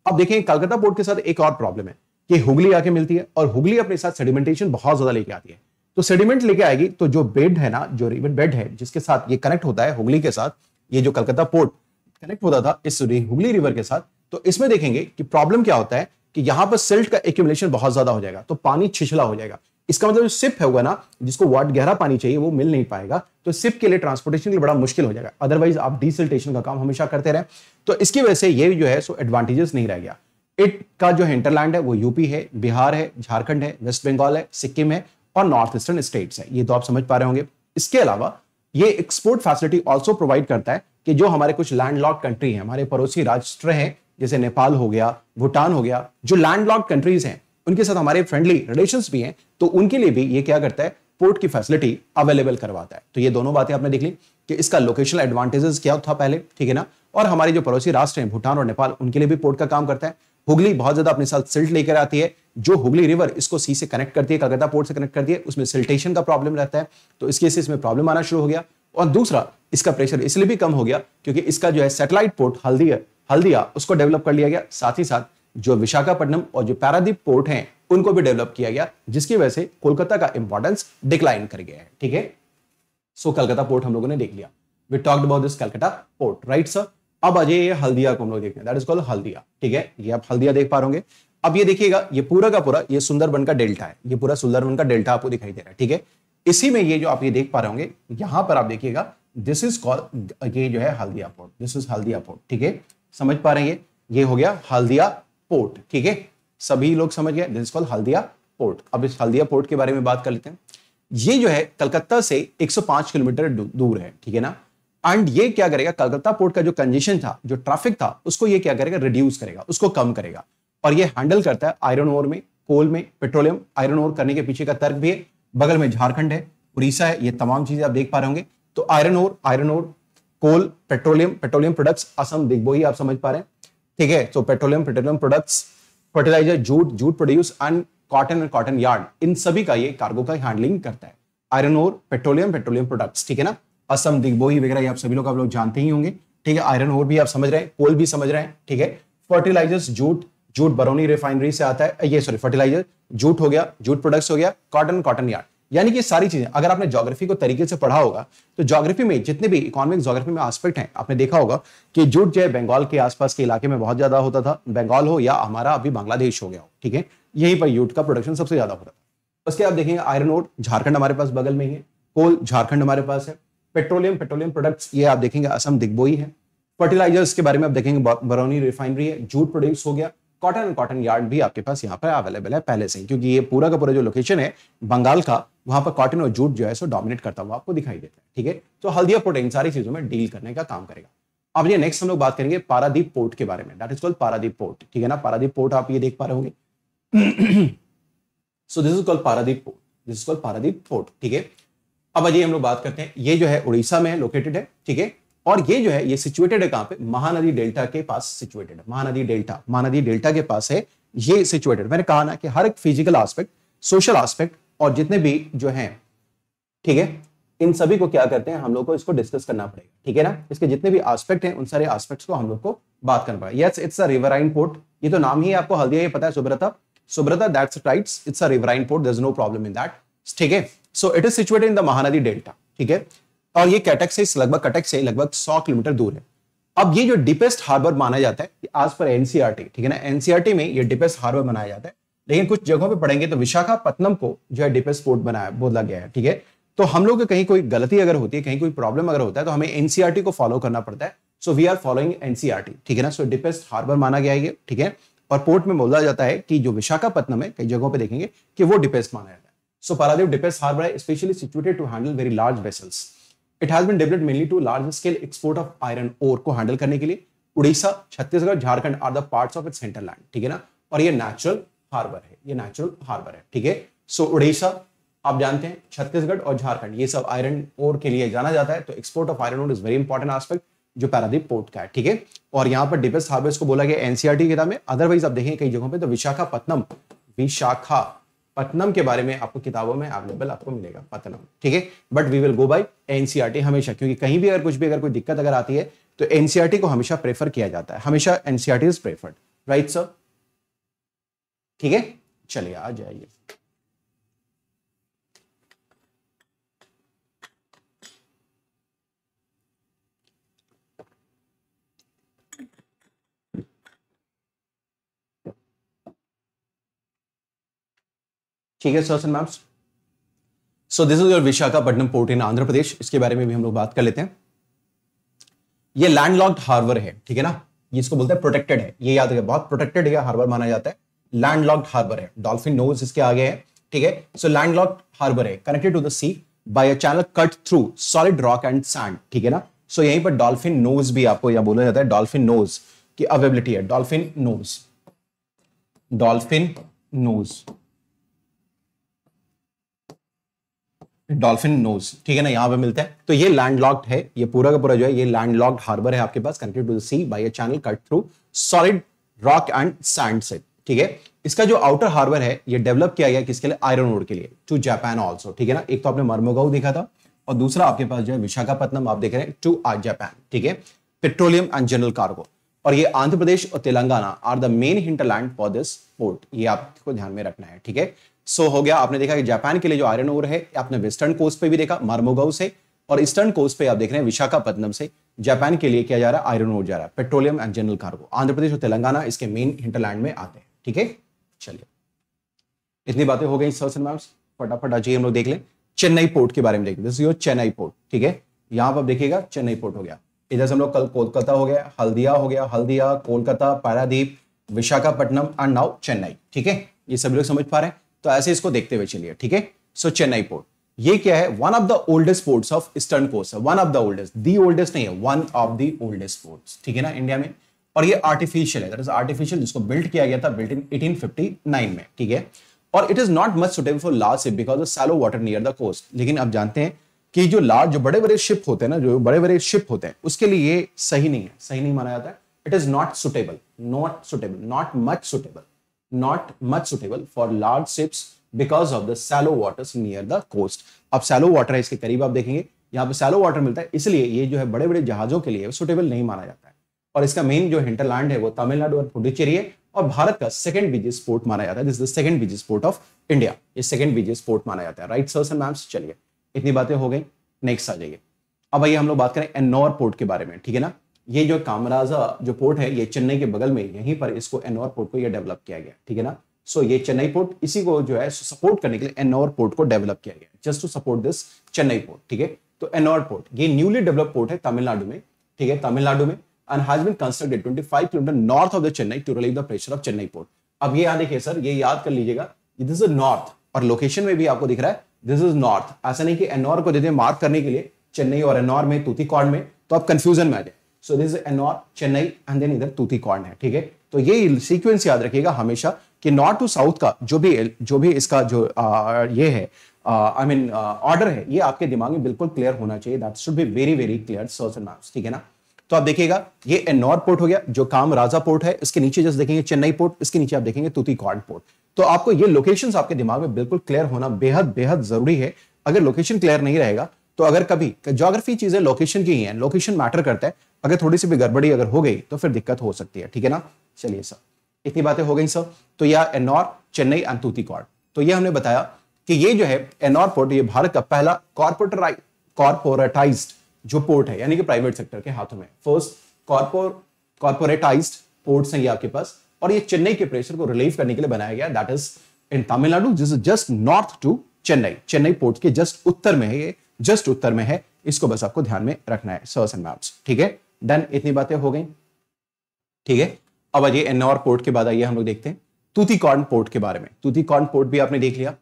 अब देखें कलकत्ता पोर्ट के साथ एक और प्रॉब्लम है कि हुगली आके मिलती है और हुगली अपने साथ सेडिमेंटेशन बहुत ज्यादा लेके आती है तो सेडिमेंट लेके आएगी तो जो बेड है ना जो रिवर बेड है जिसके साथ ये कनेक्ट होता है हुगली के साथ ये जो कलकत्ता पोर्ट कनेक्ट होता था इस हुगली रिवर के साथ तो इसमें देखेंगे कि प्रॉब्लम क्या होता है कि यहां पर सिल्ट का एक्यूमुलेशन बहुत ज्यादा हो जाएगा तो पानी छिछला हो जाएगा इसका मतलब जो सिप है होगा ना जिसको वाट गहरा पानी चाहिए वो मिल नहीं पाएगा तो सिप के लिए ट्रांसपोर्टेशन के लिए बड़ा मुश्किल हो जाएगा अदरवाइज आप डिसल्टेशन का काम हमेशा करते रहे तो इसकी वजह से ये जो है सो एडवांटेजेस नहीं रह गया इट का जो हिंटरलैंड है वो यूपी है बिहार है झारखंड है वेस्ट बंगाल है सिक्किम है और नॉर्थ ईस्टर्न स्टेट्स है ये तो आप समझ पा रहे होंगे इसके अलावा ये एक्सपोर्ट फैसिलिटी ऑल्सो प्रोवाइड करता है कि जो हमारे कुछ लैंडलॉक कंट्री है हमारे पड़ोसी राष्ट्र है जैसे नेपाल हो गया भूटान हो गया जो लैंडलॉक कंट्रीज हैं उनके साथ हमारे फ्रेंडली रिलेशन भी हैं तो उनके लिए भी ये क्या करता है पोर्ट की फैसिलिटी अवेलेबल करवाता है तो ये दोनों बातें आपने देख ली कि इसका लोकेशनल एडवांटेजेस क्या था पहले ठीक है ना और हमारे जो पड़ोसी राष्ट्र हैं भूटान और नेपाल उनके लिए भी पोर्ट का काम करता है हुगली बहुत ज्यादा अपने साथ सिल्ट लेकर आती है जो हुगली रिवर इसको सी से कनेक्ट करती है कलकत्ता पोर्ट से कनेक्ट करती है उसमें सिल्टेशन का प्रॉब्लम रहता है तो इसके से इसमें प्रॉब्लम आना शुरू हो गया और दूसरा इसका प्रेशर इसलिए भी कम हो गया क्योंकि इसका जो है सेटेलाइट पोर्ट हल्दिया हल्दिया उसको डेवलप कर लिया गया साथ ही साथ जो विशाखापट्टनम और जो पैरादीप पोर्ट है उनको भी डेवलप किया गया जिसकी वजह से कोलकाता का इंपॉर्टेंस डिक्लाइन कर गया है ठीक है सो कलकत्ता पोर्ट हम लोगों ने देख लिया we talked about this Calcutta port right sir अब आ ये हल्दिया को हम लोग देखते हैं दैट इज कॉल्ड हल्दिया ठीक है ये आप हल्दिया देख पा रहे अब ये देखिएगा ये पूरा का पूरा ये सुंदरबन का डेल्टा है ये पूरा सुंदरबन का डेल्टा आपको दिखाई दे रहा है ठीक है इसी में ये जो आप ये देख पा रहे होंगे यहां पर आप देखिएगा दिस इज कॉल्ड ये जो है Haldia port this is Haldia port ठीक है समझ पा रहे हैं ये हो गया हल्दिया पोर्ट ठीक है सभी लोग समझ गए दिस कॉल हल्दिया पोर्ट अब इस हल्दिया पोर्ट के बारे में बात कर लेते हैं ये जो है कलकत्ता से 105 किलोमीटर दूर है ठीक है ना एंड ये क्या करेगा कलकत्ता पोर्ट का जो कंजेशन था जो ट्रैफिक था उसको ये क्या करेगा रिड्यूस करेगा उसको कम करेगा और ये हैंडल करता है आयरन ओर में कोल में पेट्रोलियम आयरन ओर करने के पीछे का तर्क भी है बगल में झारखंड है उड़ीसा है ये तमाम चीजें आप देख पा रहे होंगे तो iron ore iron ore coal petroleum petroleum products Assam Digboi ही आप समझ पा रहे हैं ठीक है तो petroleum petroleum products fertiliser jute jute produce and cotton and cotton yard इन सभी का ये कार्गो का हैंडलिंग करता है आयरन और पेट्रोलियम पेट्रोलियम प्रोडक्ट्स ठीक है ना असम दिग्बोही वगैरह आप सभी लोग आप लोग जानते ही होंगे ठीक है आयरन और भी आप समझ रहे हैं कोल भी समझ रहे हैं ठीक है fertilisers jute jute Barauni refinery से आता है ये सॉरी फर्टिलाइजर जूट हो गया जूट प्रोडक्ट्स हो गया कॉटन कॉटन यार्ड यानी कि सारी चीजें अगर आपने ज्योग्राफी को तरीके से पढ़ा होगा तो ज्योग्राफी में जितने भी इकोनॉमिक ज्योग्राफी में आस्पेक्ट हैं आपने देखा होगा कि जूट जो है बंगाल के आसपास के इलाके में बहुत ज्यादा होता था बंगाल हो या हमारा अभी बांग्लादेश हो गया हो ठीक है यहीं पर यूट का प्रोडक्शन सबसे ज्यादा होता था उसके आप देखेंगे आयरन ओड झारखंड हमारे पास बगल में ही है कोल झारखंड हमारे पास है पेट्रोलियम पेट्रोलियम प्रोडक्ट्स ये आप देखेंगे असम दिग्बोई है फर्टिलाइजर्स के बारे में आप देखेंगे बरौनी रिफाइनरी है जूट प्रोड्यूस हो गया कॉटन कॉटन यार्ड भी आपके पास यहाँ पर अवेलेबल है पहले से ही क्योंकि ये पूरा का पूरा जो लोकेशन है बंगाल का वहां पर कॉटन और जूट जो है सो डोमिनेट करता हुआ आपको दिखाई देता है ठीक है तो हल्दिया पोर्ट इन सारी चीजों में डील करने का काम करेगा अब ये नेक्स्ट हम लोग बात करेंगे पारादीप पोर्ट के बारे में that is called Paradip port ठीक है ना पारादीप पोर्ट आप ये देख पा रहे होंगे so this is called Paradip port this is called Paradip port ठीक है अब अजय हम लोग बात करते हैं ये जो है उड़ीसा में लोकेटेड है ठीक है और ये जो है ये सिचुएटेड है कहां पे महानदी डेल्टा के पास सिचुएटेड है महानदी डेल्टा महानदी डेल्टा के पास है ये सिचुएटेड मैंने कहा ना कि हर एक फिजिकल आस्पेक्ट सोशल आस्पेक्ट और जितने भी जो हैं ठीक है इन सभी को क्या करते हैं हम लोग को इसको डिस्कस करना पड़ेगा ठीक है ना इसके जितने भी आस्पेक्ट हैं उन सारे आस्पेक्ट्स को हम लोग को बात करना पड़ेगा yes it's a riverine port ये तो नाम ही आपको हल्दिया ये पता है Subrata Subrata that's rights it's a riverine port there is no problem in that ठीक है so it is situated in the Mahanadi delta ठीक है और ये कटक से लगभग कटक से लगभग सौ किलोमीटर दूर है अब ये जो डीपेस्ट हार्बर माना जाता है आज पर एनसीआरटी ठीक है ना एनसीआरटी e में ये डीपेस्ट हार्बर बनाया जाता है लेकिन कुछ जगहों पे पढ़ेंगे तो विशाखापत्तनम को जो है डिफेंस पोर्ट बनाया बोला गया है ठीक है तो हम लोग कहीं कोई गलती अगर होती है कहीं कोई प्रॉब्लम अगर होता है तो हमें एनसीआरटी e को फॉलो करना पड़ता है so we are following NCERT ठीक है ना सो डीपेस्ट हार्बर माना गया है ठीक है और पोर्ट में बोला जाता है कि जो विशाखापत्तनम है कई जगहों पर देखेंगे कि वो डिपेस माना जाता है सो पारादीप डिपेस हार्बर है specially situated to handle very large vessels it has been developed mainly to large scale export of iron ore को हैंडल करने के लिए Orissa Chhattisgarh Jharkhand are the parts of it centre land ठीक है ना और ये नेचुरल हार्बर है ये नेचुरल हार्बर है ठीक है सो उड़ीसा आप जानते हैं छत्तीसगढ़ और झारखंड ये सब आयरन ओर के लिए जाना जाता है तो export of iron ore is very important aspect जो पैरादीप पोर्ट का है ठीक है और यहाँ पर डिपेस्ट हार्बर्स को बोला गया एनसीआरटी किताब में अदरवाइज आप देखें कई जगहों पर तो विशाखा पत्नम के बारे में आपको किताबों में अवेलेबल आपको मिलेगा पत्नम ठीक है but we will go by NCERT हमेशा क्योंकि कहीं भी अगर कुछ भी अगर कोई दिक्कत अगर आती है तो एनसीआरटी को हमेशा प्रेफर किया जाता है हमेशा NCERT is preferred right sir ठीक है चलिए आ जाइए ठीक है sirs and ma'ams so this is your Visakhapatnam port in Andhra Pradesh इसके बारे में भी हम लोग बात कर लेते हैं ये लैंडलॉक्ड हार्बर है ठीक है ना ये इसको बोलते हैं प्रोटेक्टेड है ये याद रखिए बहुत प्रोटेक्टेड है हार्बर माना जाता है लॉक्ड हार्बर है डॉल्फिन नोज इसके आगे है ठीक है सो लॉक्ड हार्बर है connected to the sea by a channel cut through solid rock and sand ठीक है ना सो so, यहीं पर डॉल्फिन नोज भी आपको यहां बोला जाता है डॉल्फिन नोज की अवेबिलिटी है dolphin nose dolphin nose dolphin nose ठीक है ना यहां पे मिलता है तो ये लॉक्ड है ये पूरा का पूरा जो है ये लॉक्ड हार्बर है आपके पास connected to the sea by a channel cut through solid rock and sand से ठीक है इसका जो आउटर हार्बर है ये डेवलप किया गया किसके लिए आयरन रोड के लिए टू जापान ऑल्सो ठीक है ना एक तो आपने मरमोगा देखा था और दूसरा आपके पास जो है विशाखापट्टनम आप देख रहे हैं टू जापान ठीक है पेट्रोलियम एंड जनरल कार्गो और ये आंध्र प्रदेश और Telangana are the main hinterland for this port ये आपको ध्यान में रखना है ठीक है सो हो गया आपने देखा कि जापान के लिए जो आयरन ओर है आपने वेस्टर्न कोस्ट पे भी देखा मार्मोगाऊ से और ईस्टर्न कोस्ट पे आप देख रहे हैं विशाखापट्टनम से जापान के लिए क्या जा रहा है आयरन ओर जा रहा है petroleum and general cargo Andhra Pradesh और तेलंगाना इसके मेन हिंटरलैंड में आते हैं ठीक है चलिए इतनी बातें हो गई सर्स एंड मैम्स फटाफट आज हम लोग देख ले चेन्नई पोर्ट के बारे में देखें दिस योर चेन्नई पोर्ट ठीक है यहाँ पर देखिएगा चेन्नई पोर्ट हो गया इधर से हम लोग कल कोलकाता हो गया हल्दिया हो गया हल्दिया कोलकाता पारादीप विशाखापट्टनम एंड नाउ चेन्नई ठीक है ये सभी लोग समझ पा रहे हैं तो ऐसे इसको देखते हुए चलिए ठीक है सो चेन्नई पोर्ट ये क्या है one of the oldest ports of eastern coast one of the oldest the oldest नहीं है one of the oldest ports ठीक है ना इंडिया में और ये आर्टिफिशियल है आर्टिफिशियल जिसको बिल्ड किया गया था बिल्ट इन एटीन में ठीक है और it is not much suitable for large ship because of shallow water near the coast लेकिन आप जानते हैं कि जो लार्ज जो बड़े बड़े शिप होते हैं ना जो बड़े बड़े शिप होते हैं उसके लिए ये सही नहीं है सही नहीं माना जाता है it is not suitable not suitable not much suitable not much suitable for large ships because of the shallow water near the coast अब सैलो वाटर है इसके करीब आप देखेंगे यहाँ पे सैलो वाटर मिलता है इसलिए ये जो है बड़े बड़े जहाजों के लिए सुटेबल नहीं माना जाता है और इसका मेन जो हिंटरलैंड है वो तमिलनाडु और पुडुचेरी है और भारत का सेकंड बिजी पोर्ट माना जाता है this second busy port of India ये सेकंड बिजी स्पोर्ट माना जाता है राइट सर्स एंड मैम्स चलिए इतनी बातें हो गई नेक्स्ट आ जाइए अब भाई हम लोग बात करें एनौर पोर्ट के बारे में ठीक है ना ये जो कामराजा जो पोर्ट है ये चेन्नई के बगल में यहीं पर इसको एनौर पोर्ट को यह डेवलप किया गया ठीक है ना सो so, ये चेन्नई पोर्ट इसी को जो है सपोर्ट करने के लिए एनौर पोर्ट को डेवलप किया गया just to support this Chennai port ठीक है तो एनौर पोर्ट ये न्यूली डेवलप पोर्ट है तमिलनाडु में ठीक है तमिलनाडु में and has been constructed 25 km north of the Chennai to relieve the pressure of Chennai port. अब ये यहाँ देखिए सर ये याद कर लीजिएगा दिस इज नॉर्थ और लोकेशन में भी आपको दिख रहा है दिस इज नॉर्थ ऐसा नहीं कि एनॉर को देते मार्क करने के लिए चेन्नई और एनॉर में तूतीकॉर्न में तो आप कंफ्यूजन में आ जाए so this is Ennore Chennai and then इधर तूतीकॉर्न है ठीक है तो ये सीक्वेंस याद रखिएगा हमेशा कि नॉर्थ टू साउथ का जो भी जो भी इसका जो आ, ये है आई मीन ऑर्डर है ये आपके दिमाग में बिल्कुल क्लियर होना चाहिए that should be very very clear sirs and maps ठीक है ना तो आप देखिएगा ये एनौर पोर्ट हो गया जो काम राजा पोर्ट है इसके नीचे जैसे देखेंगे चेन्नई पोर्ट इसके नीचे आप देखेंगे तुतीकॉड पोर्ट तो आपको ये लोकेशन आपके दिमाग में बिल्कुल क्लियर होना बेहद बेहद जरूरी है अगर लोकेशन क्लियर नहीं रहेगा तो अगर कभी जोग्राफी चीजें लोकेशन की ही है लोकेशन मैटर करता है अगर थोड़ी सी भी गड़बड़ी अगर हो गई तो फिर दिक्कत हो सकती है ठीक है ना चलिए सर इतनी बातें हो गई सर तो यह एनौर चेन्नई एंड तूतीकॉड तो ये हमने बताया कि ये जो है एनौर पोर्ट ये भारत का पहला कॉर्पोरेटराइज कॉर्पोरेटाइज्ड जो पोर्ट है यानी कि प्राइवेट सेक्टर के हाथों में फर्स्ट कॉर्पोरेटाइज पोर्ट है ये आपके पास और ये चेन्नई के प्रेशर को रिलीव करने के लिए बनाया गया दैट इज इन तमिलनाडु जिस just north to Chennai Chennai port के जस्ट उत्तर में है ये जस्ट उत्तर में है इसको बस आपको ध्यान में रखना है सर्स एंड मैप्स ठीक है डन इतनी बातें हो गई ठीक है अब आइए एनोर पोर्ट के बाद आइए हम लोग देखते हैं तूतीकॉर्न पोर्ट के बारे में तूतीकॉर्न पोर्ट भी आपने देख लिया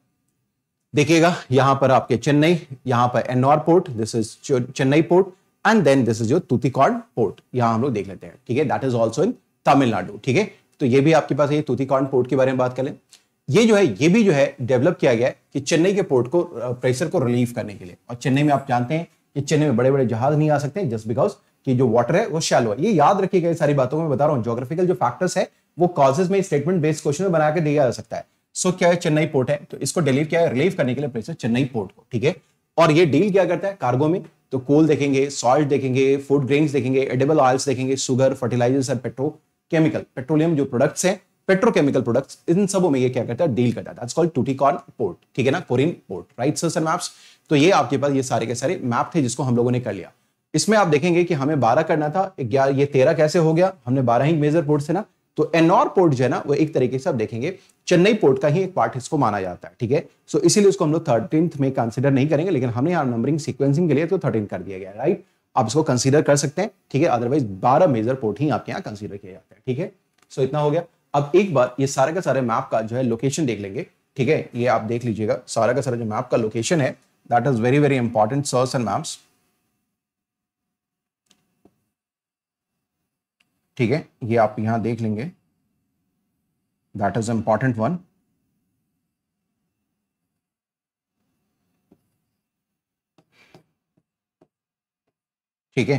देखिएगा यहां पर आपके चेन्नई यहां पर Ennore port this is Chennai port and then this is your Tuticorin port यहां हम लोग देख लेते हैं ठीक है that is also in Tamil Nadu ठीक है तो ये भी आपके पास है तूतीकॉर्न पोर्ट के बारे में बात करें ये जो है ये भी जो है डेवलप किया गया कि चेन्नई के पोर्ट को प्रेशर को रिलीव करने के लिए और चेन्नई में आप जानते हैं कि चेन्नई में बड़े बड़े जहाज नहीं आ सकते जस्ट बिकॉज कि जो वाटर है वो शैलो है ये याद रखिएगा सारी बातों में बता रहा हूँ जोग्राफिकल जो फैक्टर्स है वो कॉजेज में स्टेटमेंट बेस्ड क्वेश्चन में बना के दिया जा सकता है सो क्या है चेन्नई पोर्ट है तो इसको डिलीव क्या है रिलीव करने के लिए प्लेस चेन्नई पोर्ट को ठीक है और ये डील क्या करता है कार्गो में तो कोल देखेंगे सॉल्ट देखेंगे फूड ग्रेन्स देखेंगे एडेबल ऑयल्स देखेंगे शुगर फर्टिलाइजर्स और पेट्रोकेमिकल पेट्रोलियम जो प्रोडक्ट्स हैं पेट्रोकेमिकल प्रोडक्ट्स इन सबों में ये क्या करता है डील करता है कॉल्ड टूटीकॉर्न पोर्ट ठीक है ना कोरिन port right sir sir maps तो ये आपके पास ये सारे के सारे मैप थे जिसको हम लोगों ने कर लिया इसमें आप देखेंगे कि हमें बारह करना था ग्यारह ये तेरह कैसे हो गया हमने बारह ही मेजर पोर्ट है ना तो एनोर पोर्ट जो है ना वो एक तरीके से आप देखेंगे चेन्नई पोर्ट का ही एक पार्ट इसको माना जाता है ठीक है सो इसीलिए उसको हम लोग थर्टीन में कंसिडर नहीं करेंगे लेकिन हमने यहाँ नंबरिंग सिक्वेंसिंग के लिए तो थर्टीन कर दिया गया राइट आप इसको कंसिडर कर सकते हैं ठीक है अदरवाइज बारह मेजर पोर्ट ही आपके यहाँ कंसिडर किया जाता है ठीक है सो इतना हो गया अब एक बार ये सारे का सारे मैप का जो है लोकेशन देख लेंगे ठीक है ये आप देख लीजिएगा सारा का सारा जो मैप का लोकेशन है that is very very important sirs and maps ठीक है ये आप यहां देख लेंगे दैट इज इंपॉर्टेंट वन ठीक है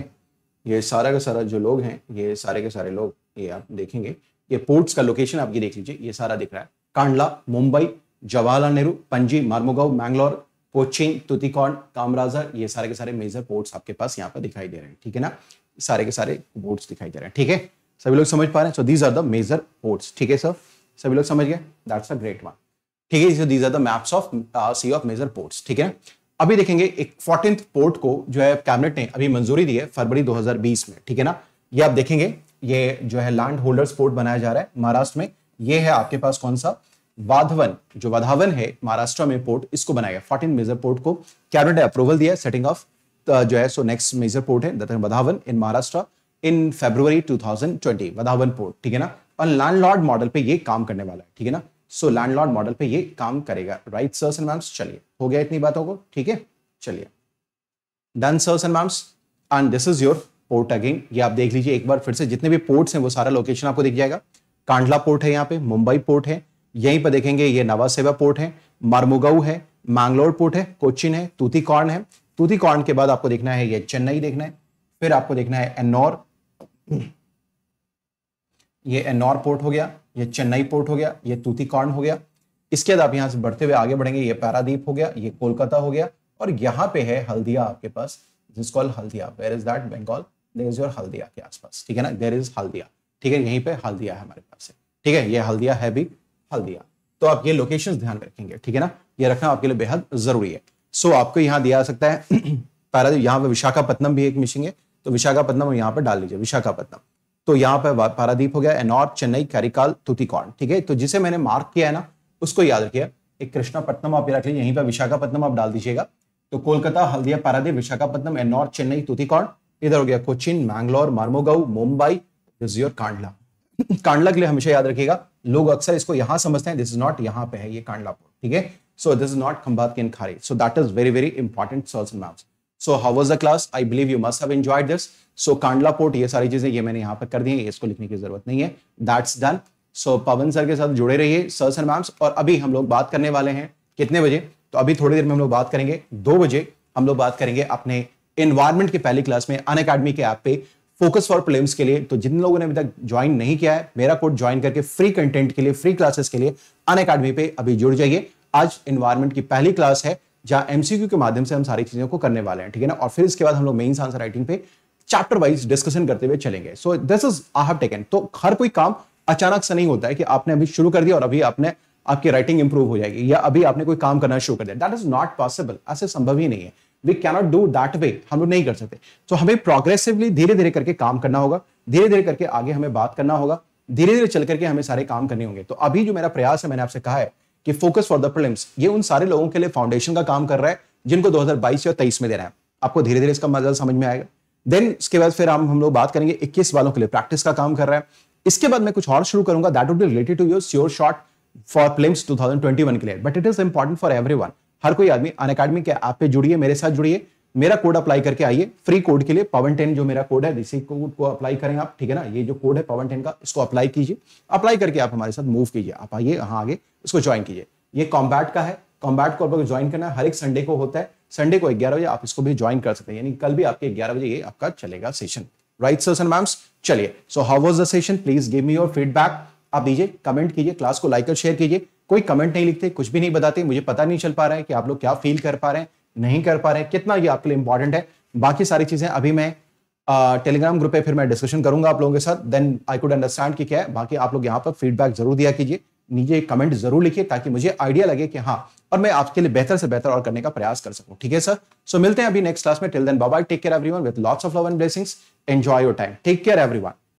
ये सारा का सारा जो लोग हैं ये सारे के सारे लोग ये आप देखेंगे ये पोर्ट्स का लोकेशन आप ये देख लीजिए ये सारा दिख रहा है कांडला मुंबई जवाहरलाल नेहरू पंजी मार्मोगाव मैंगलोर कोचिंग तुतिकॉन कामराजा ये सारे के सारे मेजर पोर्ट्स आपके पास यहाँ पर दिखाई दे रहे हैं ठीक है ना सारे के सारे बोर्ड्स दिखाई दे रहे हैं ठीक है सभी लोग समझ पा रहे हैं so these are the major ports ठीक है सर सभी लोग समझ गए दैट्स अ ग्रेट वन ठीक है so these are the maps of sea of major ports ठीक है अभी देखेंगे एक फोर्टीन पोर्ट को जो है कैबिनेट ने अभी मंजूरी दी है फरवरी 2020 में ठीक है ना ये आप देखेंगे ये जो है लैंड होल्डर्स पोर्ट बनाया जा रहा है महाराष्ट्र में ये है आपके पास कौन सा वाधवन जो वाधावन है महाराष्ट्र में पोर्ट इसको बनाया गया फोर्टीन मेजर पोर्ट को कैबिनेट ने अप्रूवल दिया सेटिंग ऑफ Uh, जो है सो नेक्स्ट मेजर पोर्ट है that Vadhavan in Maharashtra in February 2020 Vadhavan port ठीक है ना और लैंड लॉर्ड मॉडल पे ये काम करने वाला है ठीक है ना सो लैंड लॉर्ड मॉडल पे ये काम करेगा राइट सर्स एंड मैम्स चलिए हो गया इतनी बातों को ठीक है चलिए done sirs and ma'ams and this is your port again ये आप देख लीजिए एक बार फिर से जितने भी पोर्ट्स हैं वो सारा लोकेशन आपको दिख जाएगा कांडला पोर्ट है यहाँ पे मुंबई पोर्ट है यहीं पर देखेंगे ये नवासेवा पोर्ट है मारमुगाऊ है मैंगलोर पोर्ट है कोचिन है तूतीकॉर्न है तूतीकॉर्न के बाद आपको देखना है ये चेन्नई देखना है फिर आपको देखना है एनौर ये एनौर पोर्ट हो गया ये चेन्नई पोर्ट हो गया ये तूतीकॉर्न हो गया इसके बाद आप यहाँ से बढ़ते हुए आगे बढ़ेंगे ये पैरादीप हो गया ये कोलकाता हो गया और यहाँ पे है हल्दिया आपके पास जिस call Haldia where is that Bengal there is your Haldia के आसपास ठीक है ना देर इज हल्दिया ठीक है यहीं पे हल्दिया है हमारे पास ठीक है ये हल्दिया है भी हल्दिया तो आप ये लोकेशन ध्यान रखेंगे ठीक है ना ये रखना आपके लिए बेहद जरूरी है सो आपको यहाँ दिया जा सकता है पारादीप तो यहाँ पे विशाखापत्नम भी एक मिशिंग है तो विशाखापत्नम यहाँ पर डाल लीजिए विशाखापत्नम तो यहाँ पर पारादीप हो गया एनॉर चेन्नई कैरिकाल तुतिकॉन ठीक है तो जिसे मैंने मार्क किया है ना उसको याद रखिए एक कृष्णापट्टनम आप रख लीजिए यहीं पर विशाखापत्नम आप डाल दीजिएगा तो कोलकाता हल्दिया पारादीप विशाखापत्नम एनॉर चेन्नई तुतिकॉन इधर हो गया कोचिन मैंगलोर मार्मोगाव मुंबई दिस योर कांडला कांडला के लिए हमेशा याद रखिएगा लोग अक्सर इसको यहां समझते हैं दिस इज नॉट यहां पे है ये कांडला पोर्ट ठीक है So this is not Kambat Ken Khare. So that is very, very important salts and maps. So how was the class I believe you must have enjoyed this so Kandla port, ये सारी चीजें ये मैंने यहाँ पर कर दी है इसको लिखने की जरूरत नहीं है That's done so Pawan sir के साथ जुड़े रहिए salts and मैम्स और अभी हम लोग बात करने वाले हैं कितने बजे तो अभी थोड़ी देर में हम लोग बात करेंगे दो बजे हम लोग बात करेंगे अपने इन्वायरमेंट के पहली क्लास में अन अकेडमी के ऐप पे फोकस फॉर प्लेम्स के लिए तो जिन लोगों ने अभी तक ज्वाइन नहीं किया है मेरा कोड ज्वाइन करके फ्री कंटेंट के लिए फ्री क्लासेस के लिए अन अकेडमी पे अभी जुड़ जाइए आज इन्वायरमेंट की पहली क्लास है जहां एमसीक्यू के माध्यम से हम सारी चीजों को करने वाले हैं ठीक है ना और फिर इसके बाद हम लोग मेन्स आंसर राइटिंग पे चैप्टर वाइज डिस्कशन करते हुए चलेंगे so this is I have taken तो हर कोई काम अचानक से नहीं होता है कि आपने अभी शुरू कर दिया और अभी आपने आपकी राइटिंग इंप्रूव हो जाएगी या अभी आपने कोई काम करना शुरू कर दिया दैट इज नॉट पॉसिबल ऐसे संभव ही नहीं है we cannot do that way हम लोग नहीं कर सकते तो so, हमें प्रोग्रेसिवली धीरे धीरे करके काम करना होगा धीरे धीरे करके आगे हमें बात करना होगा धीरे धीरे चल करके हमें सारे काम करने होंगे तो अभी जो मेरा प्रयास है मैंने आपसे कहा है कि फोकस फॉर द प्रिलिम्स ये उन सारे लोगों के लिए फाउंडेशन का काम कर रहा है जिनको 2022 या 23 में देना है आपको धीरे धीरे इसका मजा समझ में आएगा देन इसके बाद फिर हम हम लोग बात करेंगे 21 वालों के लिए प्रैक्टिस का काम कर रहा है इसके बाद मैं कुछ और शुरू करूंगा that would be related to your sure shot for prelims 2021 के लिए but it is important for everyone हर कोई आदमी अन अकेडमी के ऐप पे जुड़िए मेरे साथ जुड़िए मेरा कोड अप्लाई करके आइए फ्री कोड के लिए पवन टेन जो मेरा कोड है इसी कोड को अप्लाई करें आप ठीक है ना ये जो कोड है पवन टेन का इसको अप्लाई कीजिए अप्लाई करके आप हमारे साथ मूव कीजिए आप आइए यहाँ आगे इसको ज्वाइन कीजिए ये कॉम्बैट का है कॉम्बैट को ज्वाइन करना है हर एक संडे को होता है संडे को ग्यारह बजे आप इसको भी ज्वाइन कर सकते हैं यानी कल भी आपके ग्यारह बजे ये आपका चलेगा session right sir and ma'ams चलिए so how was the session please give me your feedback आप दीजिए कमेंट कीजिए क्लास को लाइक और शेयर कीजिए कोई कमेंट नहीं लिखते कुछ भी नहीं बताते मुझे पता नहीं चल पा रहा है कि आप लोग क्या फील कर पा रहे हैं नहीं कर पा रहे हैं कितना ये आपके लिए इंपॉर्टेंट है बाकी सारी चीजें अभी मैं टेलीग्राम ग्रुप पे फिर मैं डिस्कशन करूंगा आप लोगों के साथ देन आई कुड अंडरस्टैंड कि क्या है बाकी आप लोग यहाँ पर फीडबैक जरूर दिया कीजिए नीचे एक कमेंट जरूर लिखिए ताकि मुझे आइडिया लगे कि हाँ और मैं आपके लिए बेहतर से बेहतर और करने का प्रयास कर सकूं ठीक है सर सो मिलते हैं अभी नेक्स्ट क्लास में till then bye take care everyone with lots of love and blessings enjoy your time take care everyone